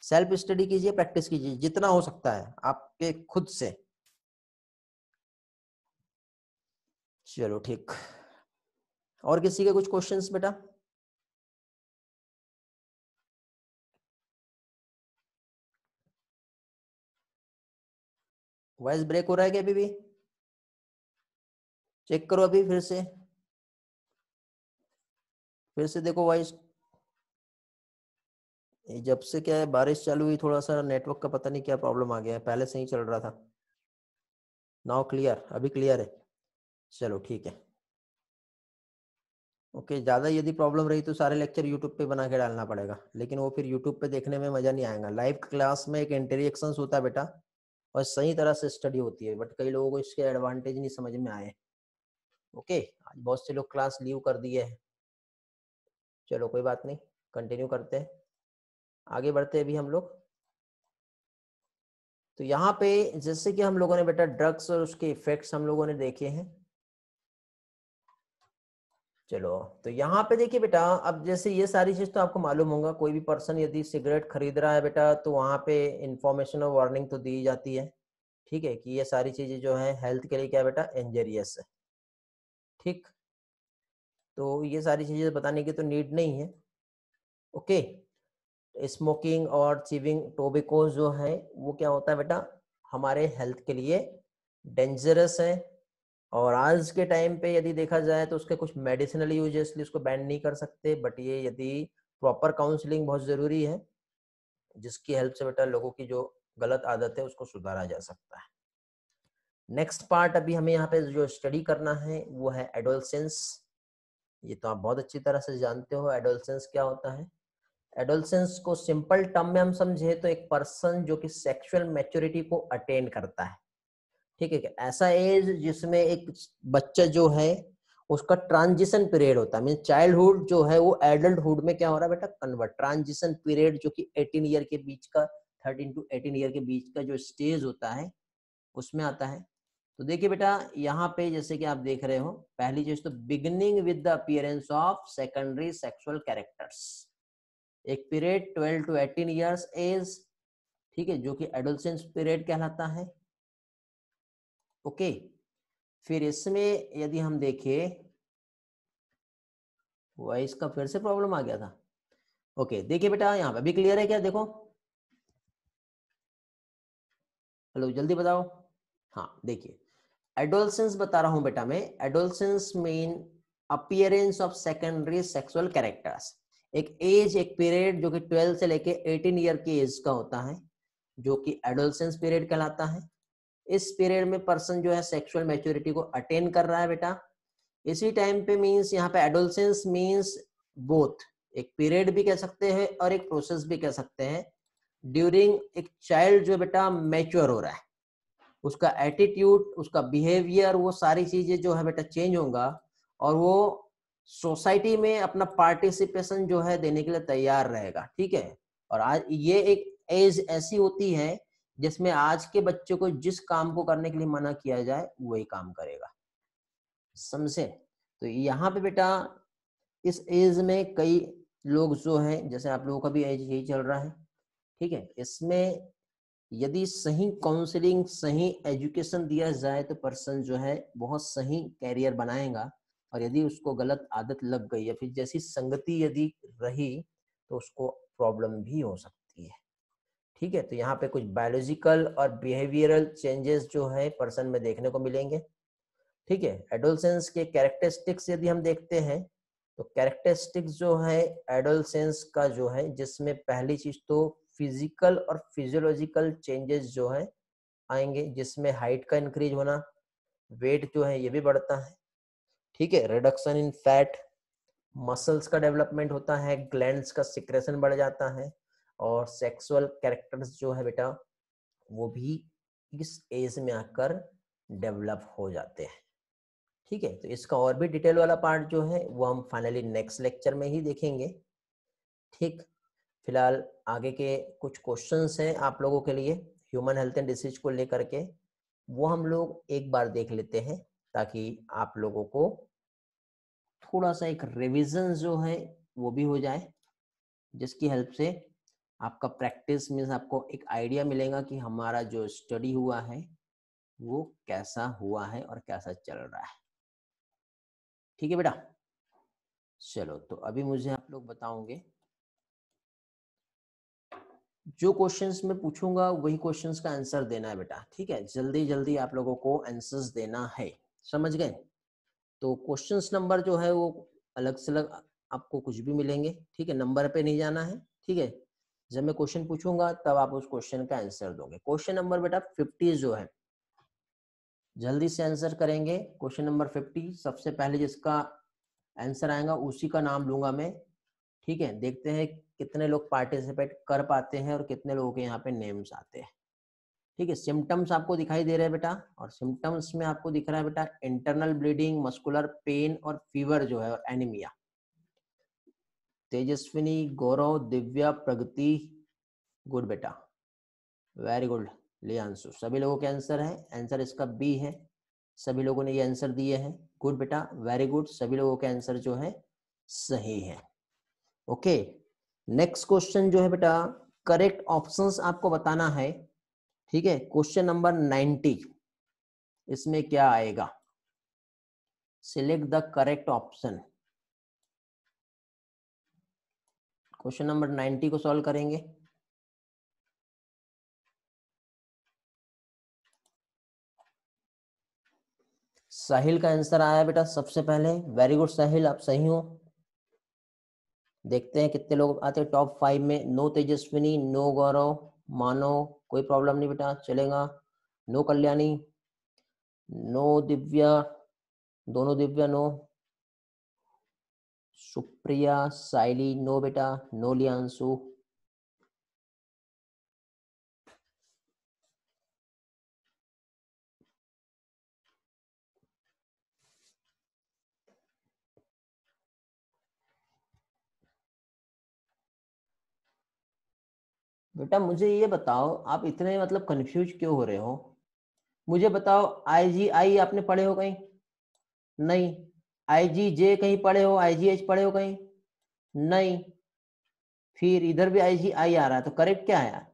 Speaker 1: सेल्फ स्टडी कीजिए प्रैक्टिस कीजिए जितना हो सकता है आपके खुद से
Speaker 2: चलो ठीक और किसी के कुछ क्वेश्चंस बेटा वॉइस ब्रेक हो रहा है क्या अभी भी चेक
Speaker 1: करो अभी फिर से फिर से देखो वाइस जब से क्या है बारिश चालू हुई थोड़ा सा नेटवर्क का पता नहीं क्या प्रॉब्लम आ गया है पहले से ही चल रहा था नाउ क्लियर अभी क्लियर है चलो ठीक है ओके ज़्यादा यदि प्रॉब्लम रही तो सारे लेक्चर यूट्यूब पे बना के डालना पड़ेगा लेकिन वो फिर यूट्यूब पे देखने में मज़ा नहीं आएगा लाइव क्लास में एक इंटरिएक्शन होता है बेटा और सही तरह से स्टडी होती है बट कई लोगों को इसके एडवांटेज नहीं समझ में आए ओके आज बहुत से लोग क्लास लीव कर दिए हैं चलो कोई बात नहीं कंटिन्यू करते हैं आगे बढ़ते अभी हम लोग तो यहाँ पे जैसे कि हम लोगों ने बेटा ड्रग्स और उसके इफेक्ट्स हम लोगों ने देखे हैं चलो तो यहाँ पे देखिए बेटा अब जैसे ये सारी चीज तो आपको मालूम होगा कोई भी पर्सन यदि सिगरेट खरीद रहा है बेटा तो वहां पे इंफॉर्मेशन और वार्निंग तो दी जाती है ठीक है कि ये सारी चीजें जो है हेल्थ के लिए क्या बेटा इंजरियस है ठीक तो ये सारी चीज़ें बताने की तो नीड नहीं है ओके स्मोकिंग और चिविंग टोबेको जो है वो क्या होता है बेटा हमारे हेल्थ के लिए डेंजरस है और आज के टाइम पे यदि देखा जाए तो उसके कुछ मेडिसिनल यूज है इसलिए उसको बैन नहीं कर सकते बट ये यदि प्रॉपर काउंसलिंग बहुत ज़रूरी है जिसकी हेल्प से बेटा लोगों की जो गलत आदत है उसको सुधारा जा सकता है नेक्स्ट पार्ट अभी हमें यहाँ पे जो स्टडी करना है वो है एडोलसेंस ये तो आप बहुत अच्छी तरह से जानते हो एडोलसेंस क्या होता है एडोलसेंस को सिंपल टर्म में हम समझे तो एक पर्सन जो कि सेक्सुअल मैच्योरिटी को अटेन करता है ठीक है ऐसा एज जिसमें एक बच्चा जो है उसका ट्रांजिशन पीरियड होता है मीन चाइल्डहुड जो है वो एडल्टहुड में क्या हो रहा है बेटा कन्वर्ट ट्रांजिशन पीरियड जो कि 18 ईयर के बीच का 13 टू 18 ईयर के बीच का जो स्टेज होता है उसमें आता है तो देखिए बेटा यहाँ पे जैसे कि आप देख रहे हो पहली चीज तो beginning with the appearance of secondary sexual characters एक पीरियड 12 टू 18 इयर्स एज ठीक है जो कि एडोलसेंस पीरियड कहलाता है ओके फिर इसमें यदि हम देखें वॉइस का फिर से प्रॉब्लम आ गया था ओके देखिए बेटा यहाँ पे अभी क्लियर है क्या देखो हेलो जल्दी बताओ हाँ देखिए एडोलसेंस बता रहा हूं बेटा मैं adolescence mean appearance of secondary sexual characters एक एज एक पीरियड जो कि 12 से लेके 18 ईयर की एज का होता है जो कि एडोलसेंस पीरियड कहलाता है इस पीरियड में पर्सन जो है सेक्सुअल मेच्योरिटी को अटेन कर रहा है बेटा इसी टाइम पे मीन्स यहाँ पे एडोलसेंस मीन्स बोथ एक पीरियड भी कह सकते हैं और एक प्रोसेस भी कह सकते हैं ड्यूरिंग एक चाइल्ड जो बेटा मेच्योर हो रहा है उसका एटीट्यूड उसका बिहेवियर वो सारी चीजें जो है बेटा चेंज होगा और वो सोसाइटी में अपना पार्टिसिपेशन जो है देने के लिए तैयार रहेगा ठीक है और आज ये एक एज ऐसी होती है जिसमें आज के बच्चों को जिस काम को करने के लिए मना किया जाए वही काम करेगा समझे तो यहाँ पे बेटा इस एज में कई लोग जो है जैसे आप लोगों का भी एज यही चल रहा है ठीक है इसमें यदि सही काउंसलिंग सही एजुकेशन दिया जाए तो पर्सन जो है बहुत सही कैरियर बनाएगा और यदि उसको गलत आदत लग गई या फिर जैसी संगति यदि रही तो उसको प्रॉब्लम भी हो सकती है ठीक है तो यहाँ पे कुछ बायोलॉजिकल और बिहेवियरल चेंजेस जो है पर्सन में देखने को मिलेंगे ठीक है एडोलसेंस के कैरेक्टरिस्टिक्स यदि हम देखते हैं तो कैरेक्टरिस्टिक्स जो है एडोलसेंस का जो है जिसमें पहली चीज तो फिजिकल और फिजियोलॉजिकल चेंजेस जो है आएंगे जिसमें हाइट का इंक्रीज होना वेट जो है ये भी बढ़ता है ठीक है रिडक्शन इन फैट मसल्स का डेवलपमेंट होता है ग्लैंड्स का सिक्रेशन बढ़ जाता है और सेक्सुअल कैरेक्टर्स जो है बेटा वो भी इस एज में आकर डेवलप हो जाते हैं ठीक है तो इसका और भी डिटेल वाला पार्ट जो है वो हम फाइनली नेक्स्ट लेक्चर में ही देखेंगे ठीक फिलहाल आगे के कुछ क्वेश्चंस हैं आप लोगों के लिए ह्यूमन हेल्थ एंड डिसीज को लेकर के वो हम लोग एक बार देख लेते हैं ताकि आप लोगों को थोड़ा सा एक रिविजन जो है वो भी हो जाए जिसकी हेल्प से आपका प्रैक्टिस मीन्स आपको एक आइडिया मिलेगा कि हमारा जो स्टडी हुआ है वो कैसा हुआ है और कैसा चल रहा है ठीक है बेटा चलो तो अभी मुझे आप लोग बताओगे जो क्वेश्चंस मैं पूछूंगा वही क्वेश्चंस का आंसर देना है बेटा ठीक है जल्दी जल्दी आप लोगों को आंसर्स देना है समझ गए तो क्वेश्चंस नंबर जो है वो अलग से अलग आपको कुछ भी मिलेंगे ठीक है नंबर पे नहीं जाना है ठीक है जब मैं क्वेश्चन पूछूंगा तब आप उस क्वेश्चन का आंसर दोगे क्वेश्चन नंबर बेटा फिफ्टी जो है जल्दी से आंसर करेंगे क्वेश्चन नंबर फिफ्टी सबसे पहले जिसका आंसर आएगा उसी का नाम लूंगा मैं ठीक है देखते हैं कितने लोग पार्टिसिपेट कर पाते हैं और कितने लोगों के यहाँ पे नेम्स आते हैं ठीक है सिम्टम्स आपको दिखाई दे रहे हैं बेटा और सिम्टम्स में आपको दिख रहा है बेटा इंटरनल ब्लीडिंग मस्कुलर पेन और फीवर जो है और एनिमिया तेजस्विनी गौरव दिव्या प्रगति गुड बेटा वेरी गुड ले सभी लोगों के आंसर है आंसर इसका बी है सभी लोगों ने ये आंसर दिए हैं गुड बेटा वेरी गुड सभी लोगों के आंसर जो है सही है ओके नेक्स्ट क्वेश्चन जो है बेटा करेक्ट ऑप्शंस आपको बताना है ठीक है क्वेश्चन नंबर नाइन्टी इसमें क्या आएगा select the correct option
Speaker 2: question number ninety को सॉल्व करेंगे
Speaker 1: साहिल का आंसर आया बेटा सबसे पहले वेरी गुड साहिल आप सही हो देखते हैं कितने लोग आते हैं टॉप फाइव में नो तेजस्विनी नो गौरव मानो कोई प्रॉब्लम नहीं बेटा चलेगा नो कल्याणी नो दिव्या दोनों दिव्या नो सुप्रिया साइली नो बेटा
Speaker 2: नो लियांशु
Speaker 1: बेटा मुझे ये बताओ आप इतने मतलब कंफ्यूज क्यों हो रहे हो मुझे बताओ आईजीआई आपने पढ़े हो कहीं नहीं आईजीजे कहीं पढ़े हो आईजीएच पढ़े हो कहीं नहीं फिर इधर भी आईजीआई आ रहा है तो करेक्ट क्या आया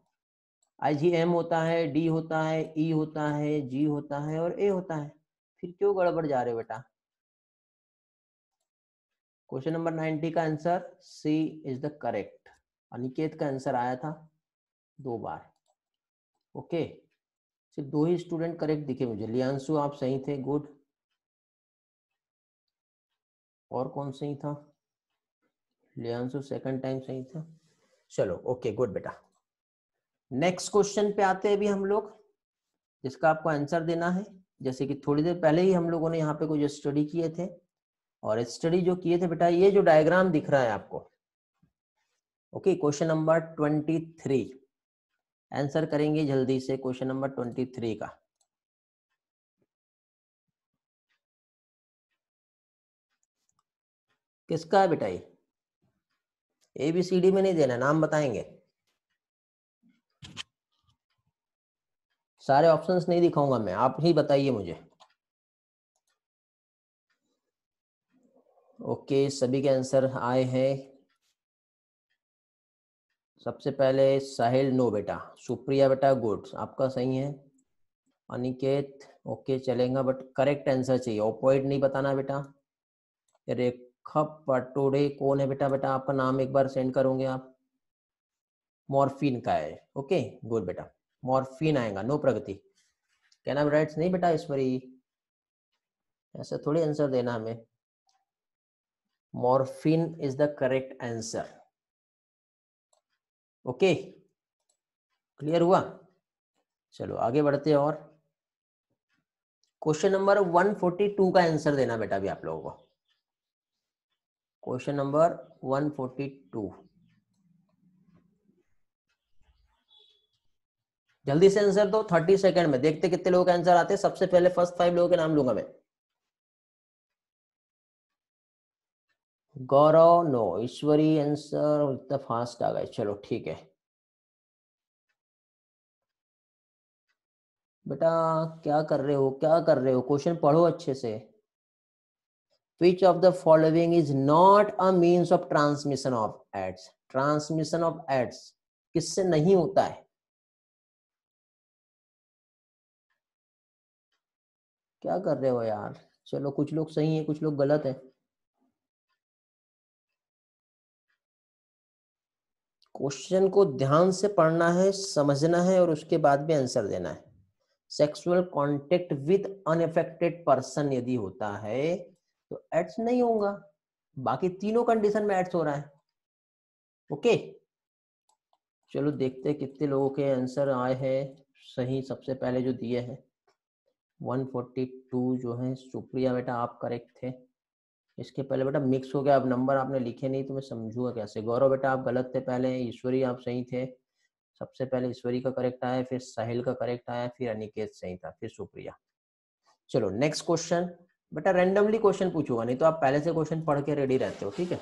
Speaker 1: आईजीएम होता है डी होता है ई e होता है जी होता है और ए होता है फिर क्यों गड़बड़ जा रहे हो बेटा क्वेश्चन नंबर नाइनटी का answer C is the correct Aniket का आंसर आया था दो बार ओके सिर्फ दो ही स्टूडेंट करेक्ट दिखे मुझे लियांशु आप सही थे गुड और कौन सही था लियांशु सेकंड टाइम सही था चलो ओके गुड बेटा नेक्स्ट क्वेश्चन पे आते हैं अभी हम लोग जिसका आपको आंसर देना है जैसे कि थोड़ी देर पहले ही हम लोगों ने यहाँ पे कुछ स्टडी किए थे और स्टडी जो किए थे बेटा ये जो डायग्राम दिख रहा है आपको okay question number twenty three answer करेंगे जल्दी से क्वेश्चन नंबर
Speaker 2: ट्वेंटी थ्री का किसका है बेटा ये ए बी सी
Speaker 1: डी में नहीं देना नाम बताएंगे सारे ऑप्शंस नहीं दिखाऊंगा मैं आप ही बताइए मुझे ओके सभी के आंसर आए हैं सबसे पहले साहिल नो बेटा सुप्रिया बेटा गुड आपका सही है अनिकेत ओके चलेगा बट करेक्ट आंसर चाहिए ओपोइड नहीं बताना बेटा रेखा पटोड़े कौन है बेटा बेटा आपका नाम एक बार सेंड करोगे आप मॉर्फिन का है ओके गुड बेटा मॉर्फिन आएगा नो प्रगति कैन आप राइट नहीं बेटा ईश्वरी ऐसा थोड़ी आंसर देना हमें morphine is the correct answer okay clear हुआ चलो आगे बढ़ते हैं और क्वेश्चन नंबर 142 का आंसर देना बेटा अभी आप लोगों को क्वेश्चन नंबर 142 जल्दी से आंसर दो 30 सेकंड में देखते कितने लोगों का आंसर आते हैं सबसे पहले फर्स्ट फाइव लोगों के नाम लूंगा मैं गौरव नो ईश्वरी आंसर इतना
Speaker 2: फास्ट आ गए चलो ठीक है
Speaker 1: बेटा क्या कर रहे हो क्या कर रहे हो क्वेश्चन पढ़ो अच्छे से which of the following is not a means of transmission of AIDS transmission of AIDS किससे नहीं होता है
Speaker 2: क्या कर रहे हो यार चलो कुछ लोग सही है
Speaker 1: कुछ लोग गलत है क्वेश्चन को ध्यान से पढ़ना है समझना है और उसके बाद भी आंसर देना है sexual contact with infected person यदि होता है तो एड्स नहीं होगा बाकी तीनों कंडीशन में एड्स हो रहा है ओके चलो देखते हैं कितने लोगों के आंसर आए हैं सही सबसे पहले जो दिए हैं 142 जो है सुप्रिया बेटा आप करेक्ट थे इसके पहले बेटा मिक्स हो गया अब नंबर आपने लिखे नहीं तो मैं समझूंगा कैसे गौरव बेटा आप गलत थे पहले ईश्वरी आप सही थे सबसे पहले ईश्वरी का करेक्ट आया फिर साहिल का करेक्ट आया फिर अनिकेत सही था फिर सुप्रिया चलो नेक्स्ट क्वेश्चन बेटा रेंडमली क्वेश्चन पूछूंगा नहीं तो आप पहले से क्वेश्चन पढ़ के रेडी रहते हो ठीक है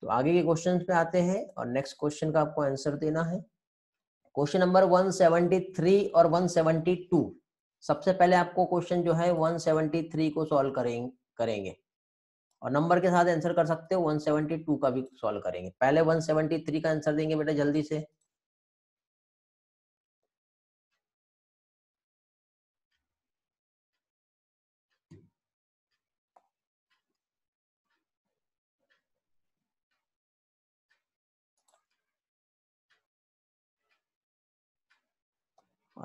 Speaker 1: तो आगे के क्वेश्चन पे आते हैं और नेक्स्ट क्वेश्चन का आपको आंसर देना है क्वेश्चन नंबर 173 और 172 सबसे पहले आपको क्वेश्चन जो है 173 को सॉल्व करेंगे करेंगे और नंबर के साथ आंसर कर सकते हो 172 का भी सॉल्व करेंगे पहले 173 का आंसर देंगे बेटा जल्दी से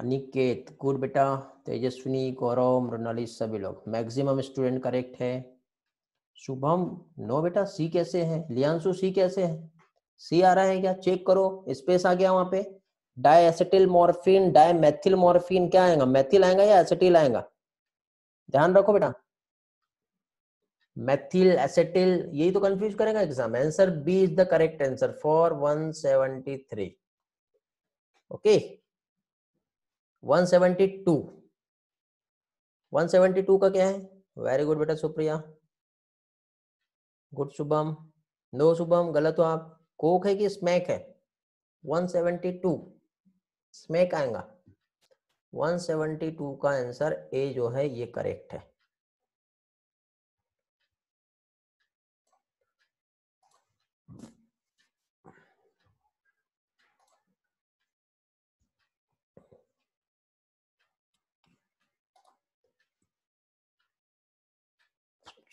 Speaker 1: अनिकेत गुड बेटा तेजस्विनी गौरव मृणाली सभी लोग मैक्सिमम स्टूडेंट करेक्ट है शुभम नो बेटा सी कैसे है लियांशु सी कैसे है सी आ रहा है क्या चेक करो स्पेस आ गया वहां पे डाई मोरफिन मॉर्फिन मैथिल क्या आएगा मैथिल आएगा या एसिटिल आएगा ध्यान रखो बेटा मैथिल एसेटिल यही तो कंफ्यूज करेगा exam answer B is the correct answer for 173 okay 172 172 का क्या है वेरी गुड बेटा सुप्रिया गुड शुभम नो शुभम गलत हो आप कोक है कि स्मैक है 172 स्मैक आएगा 172 का आंसर ए जो है ये करेक्ट है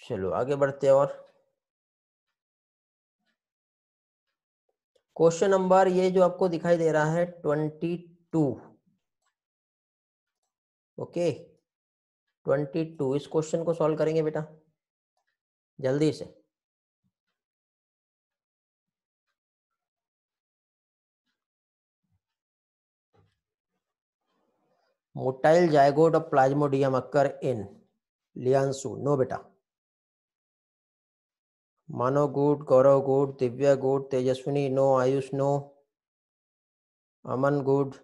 Speaker 2: चलो आगे बढ़ते और
Speaker 1: क्वेश्चन नंबर ये जो आपको दिखाई दे रहा है twenty two okay twenty two इस क्वेश्चन को सॉल्व करेंगे बेटा जल्दी से मोटाइल जायगोड प्लाज्मोडियम अक्कर इन लियांसू नो बेटा Manav good Gaurav good Divya good Tejaswini no Ayush no Aman good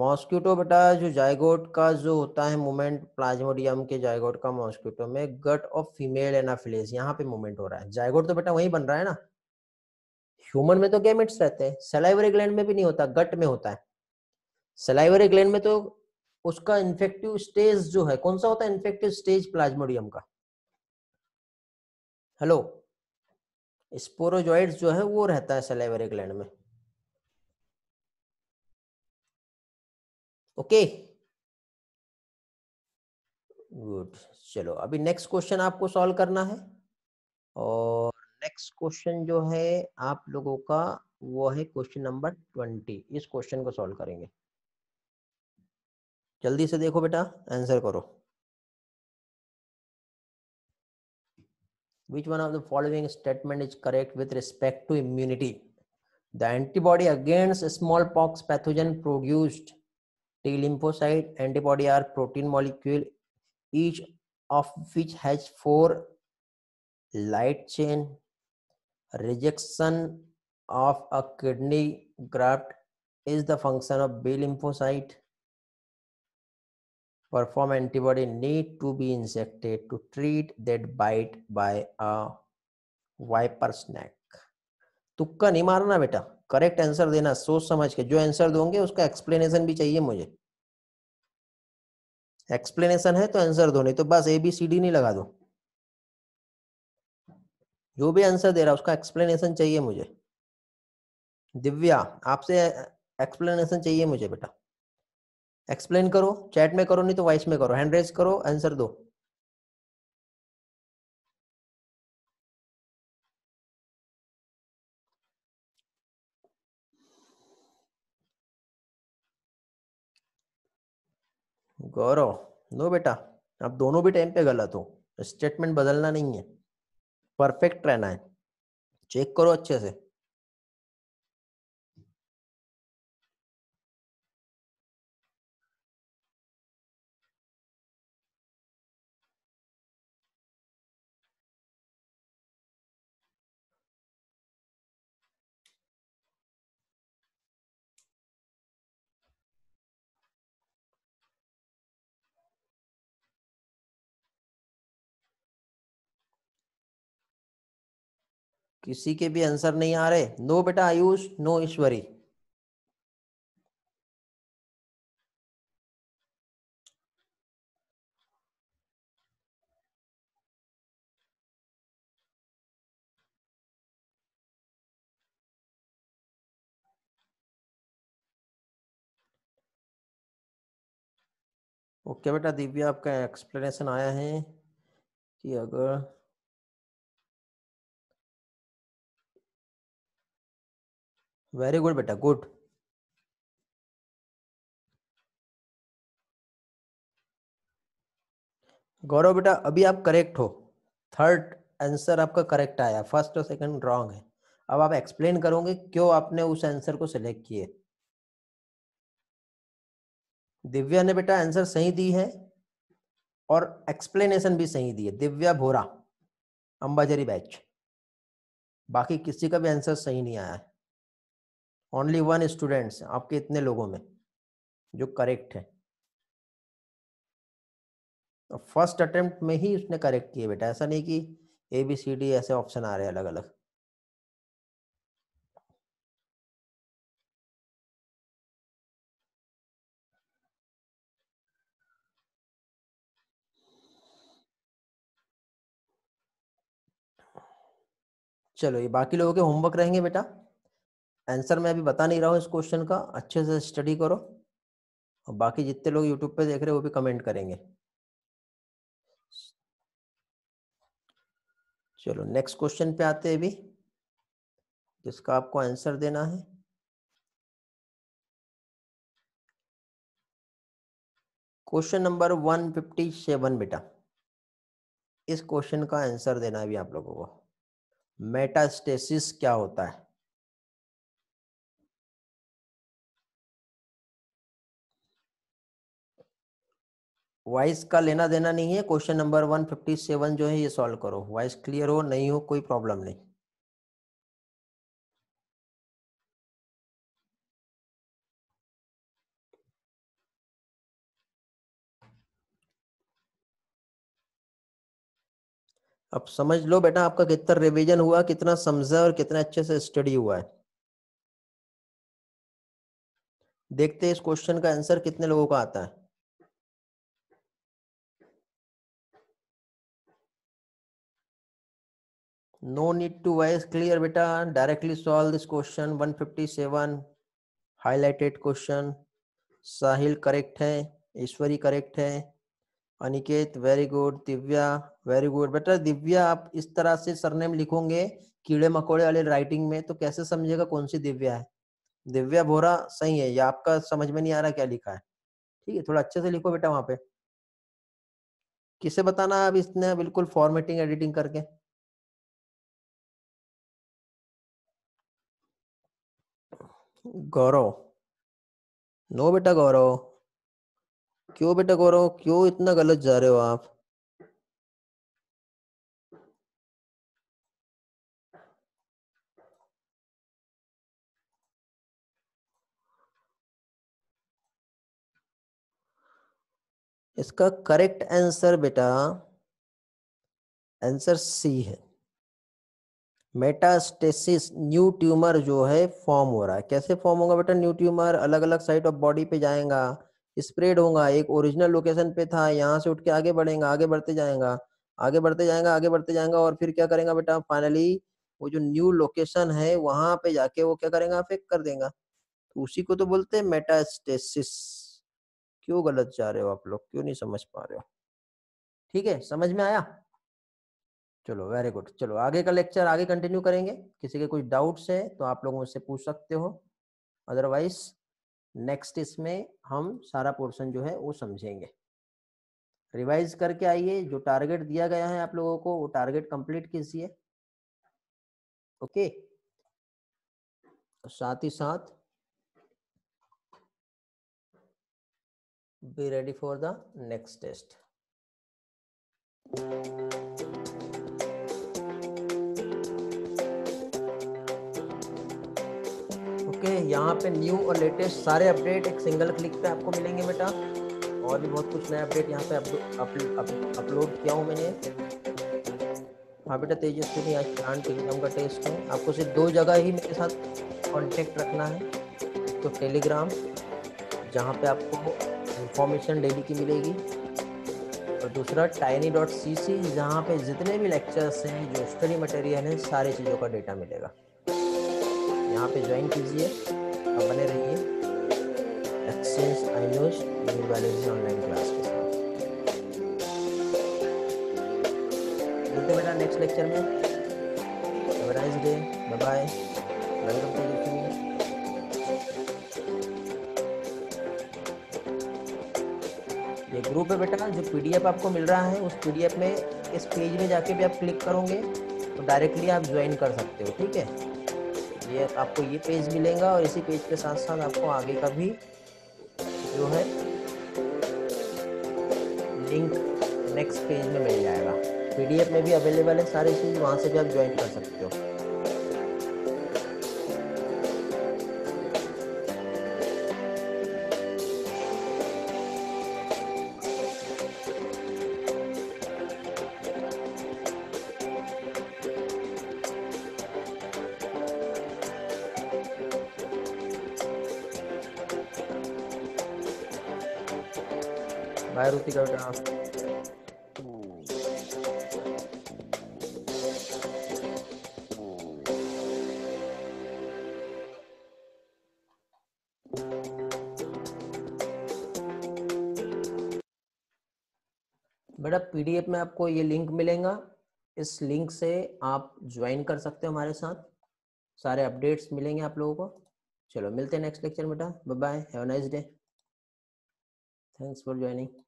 Speaker 1: mosquito बेटा जो जायगोट का जो होता है मूवमेंट प्लाज्मोडियम के जायगोट का मॉस्क्यूटो में गट ऑफ फीमेल एनाफिलेज यहाँ पे मूवमेंट हो रहा है जायगोट तो बेटा वही बन रहा है ना ह्यूमन में तो गैमेट्स रहते हैं सलाइवरी ग्लैंड में भी नहीं होता गट में होता है सलाइवरी ग्लैंड में तो उसका इन्फेक्टिव स्टेज जो है कौन सा होता है इन्फेक्टिव स्टेज प्लाज्मोडियम का हेलो स्पोरोजॉइड्स जो है वो रहता है सलेवरी ग्लैंड में ओके गुड चलो अभी नेक्स्ट क्वेश्चन आपको सॉल्व करना है और नेक्स्ट क्वेश्चन जो है आप लोगों का वो है क्वेश्चन नंबर ट्वेंटी इस क्वेश्चन को सॉल्व करेंगे जल्दी से देखो बेटा आंसर करो which one of the following statement is correct with respect to immunity the antibody against smallpox pathogen produced t lymphocyte antibody are protein molecule each of which has four light chain rejection of a kidney graft is the function of b lymphocyte perform antibody need to be injected to treat that bite by a viper snake tukka nahi marna beta correct answer dena soch samajh ke jo answer doge uska explanation bhi chahiye mujhe explanation है तो आंसर दो नहीं तो बस ए बी सी डी नहीं लगा दो जो भी आंसर दे रहा उसका एक्सप्लेनेशन चाहिए मुझे दिव्या आपसे एक्सप्लेनेशन चाहिए मुझे बेटा एक्सप्लेन करो चैट में करो नहीं तो वॉइस में करो हैंड रेज करो आंसर दो गौरव नो बेटा आप दोनों भी टाइम पे गलत हो स्टेटमेंट बदलना नहीं है परफेक्ट रहना है चेक
Speaker 2: करो अच्छे से किसी के भी आंसर नहीं आ रहे नो बेटा Ayush no Ishwari okay okay, बेटा दिव्या आपका एक्सप्लेनेशन आया है कि अगर वेरी गुड बेटा गुड
Speaker 1: गौरव बेटा अभी आप करेक्ट हो थर्ड आंसर आपका करेक्ट आया फर्स्ट और सेकंड रॉन्ग है अब आप एक्सप्लेन करोगे क्यों आपने उस आंसर को सिलेक्ट किए दिव्या ने बेटा आंसर सही दी है और एक्सप्लेनेशन भी सही दी है दिव्या भोरा अंबाजरी बैच बाकी किसी का भी आंसर सही नहीं आया है ओनली वन स्टूडेंट्स आपके इतने लोगों में जो करेक्ट है फर्स्ट अटेम्प्ट में ही उसने करेक्ट किया बेटा ऐसा नहीं कि ए बी सी डी ऐसे ऑप्शन आ रहे अलग अलग चलो ये बाकी लोगों के होमवर्क रहेंगे बेटा आंसर मैं अभी बता नहीं रहा हूँ इस क्वेश्चन का अच्छे से स्टडी करो और बाकी जितने लोग यूट्यूब पे देख रहे हैं वो भी कमेंट करेंगे चलो नेक्स्ट क्वेश्चन पे आते हैं अभी
Speaker 2: जिसका आपको आंसर देना है
Speaker 1: क्वेश्चन नंबर 157 बेटा इस क्वेश्चन का आंसर देना है अभी आप लोगों को मेटास्टेसिस
Speaker 2: क्या होता है
Speaker 1: वाइस का लेना देना नहीं है क्वेश्चन नंबर 157 जो है ये सॉल्व करो वाइस क्लियर हो नहीं हो कोई प्रॉब्लम नहीं अब समझ लो बेटा आपका कितना रिवीजन हुआ कितना समझा और कितना अच्छे से स्टडी हुआ है देखते इस
Speaker 2: क्वेश्चन का आंसर कितने लोगों का आता है
Speaker 1: no need to wise clear beta directly solve this question 157 highlighted question Sahil correct है ईश्वरी करेक्ट है Aniket very good Divya very good बेटा दिव्या आप इस तरह से सरनेम लिखोगे कीड़े मकोड़े वाले राइटिंग में तो कैसे समझेगा कौन सी दिव्या है दिव्या बोरा सही है या आपका समझ में नहीं आ रहा क्या लिखा है ठीक है थोड़ा अच्छे से लिखो बेटा वहां पे किसे बताना
Speaker 2: अब इसने बिल्कुल फॉर्मेटिंग एडिटिंग करके गौरव नो बेटा गौरव क्यों बेटा गौरव क्यों इतना गलत जा रहे हो आप इसका करेक्ट आंसर बेटा
Speaker 1: आंसर सी है मेटास्टेसिस न्यू ट्यूमर जो है फॉर्म हो रहा है कैसे फॉर्म होगा बेटा न्यू ट्यूमर अलग अलग साइड ऑफ बॉडी पे जाएगा स्प्रेड होगा एक ओरिजिनल लोकेशन पे था यहाँ से उठ के आगे बढ़ेगा आगे बढ़ते जाएगा आगे बढ़ते जाएगा आगे बढ़ते जाएंगा और फिर क्या करेंगे बेटा फाइनली वो जो न्यू लोकेशन है वहां पे जाके वो क्या करेगा अफेक्ट कर देगा तो उसी को तो बोलते हैं मेटास्टेसिस क्यों गलत जा रहे हो आप लोग क्यों नहीं समझ पा रहे हो ठीक है समझ में आया चलो वेरी गुड चलो आगे का लेक्चर आगे कंटिन्यू करेंगे किसी के कुछ डाउट्स हैं तो आप लोग मुझसे पूछ सकते हो अदरवाइज नेक्स्ट इसमें हम सारा पोर्शन जो है वो समझेंगे रिवाइज करके आइए जो टारगेट दिया गया है आप लोगों को वो टारगेट कंप्लीट कीजिए ओके
Speaker 2: साथ ही साथ
Speaker 1: for the next test Thank you. के यहाँ पे न्यू और लेटेस्ट सारे अपडेट एक सिंगल क्लिक पे आपको मिलेंगे बेटा और भी बहुत कुछ नया अपडेट यहाँ पे अपलोड किया हूँ मैंने हाँ बेटा तेजस्वी आज प्लान टेलीग्राम का टेस्ट है आपको सिर्फ दो जगह ही मेरे साथ कॉन्टेक्ट रखना है तो टेलीग्राम जहाँ पे आपको इंफॉर्मेशन डेली की मिलेगी और दूसरा टाइनी डॉट सी सी जहाँ पे जितने भी लेक्चर्स हैं जो स्टडी मटेरियल हैं सारी चीज़ों का डेटा मिलेगा यहाँ पे ज्वाइन कीजिए और बने रहिए access I news news biology online class के साथ मिलते बेटा नेक्स्ट लेक्चर में nice day bye bye welcome to YouTube ये ग्रुप है बेटा जो पीडीएफ आपको मिल रहा है उस पीडीएफ में इस पेज में जाके भी आप क्लिक करोगे तो डायरेक्टली आप ज्वाइन कर सकते हो ठीक है ये आपको ये पेज मिलेगा और इसी पेज के साथ साथ आपको आगे का भी जो है लिंक नेक्स्ट पेज में मिल जाएगा पीडीएफ में भी अवेलेबल है सारी चीज़ वहाँ से भी आप ज्वाइन कर सकते हो go down. बेटा पीडीएफ में आपको ये लिंक मिलेगा इस लिंक से आप ज्वाइन कर सकते हो हमारे साथ सारे अपडेट्स मिलेंगे आप लोगों को चलो मिलते हैं नेक्स्ट लेक्चर बेटा bye bye have nice day
Speaker 2: thanks for joining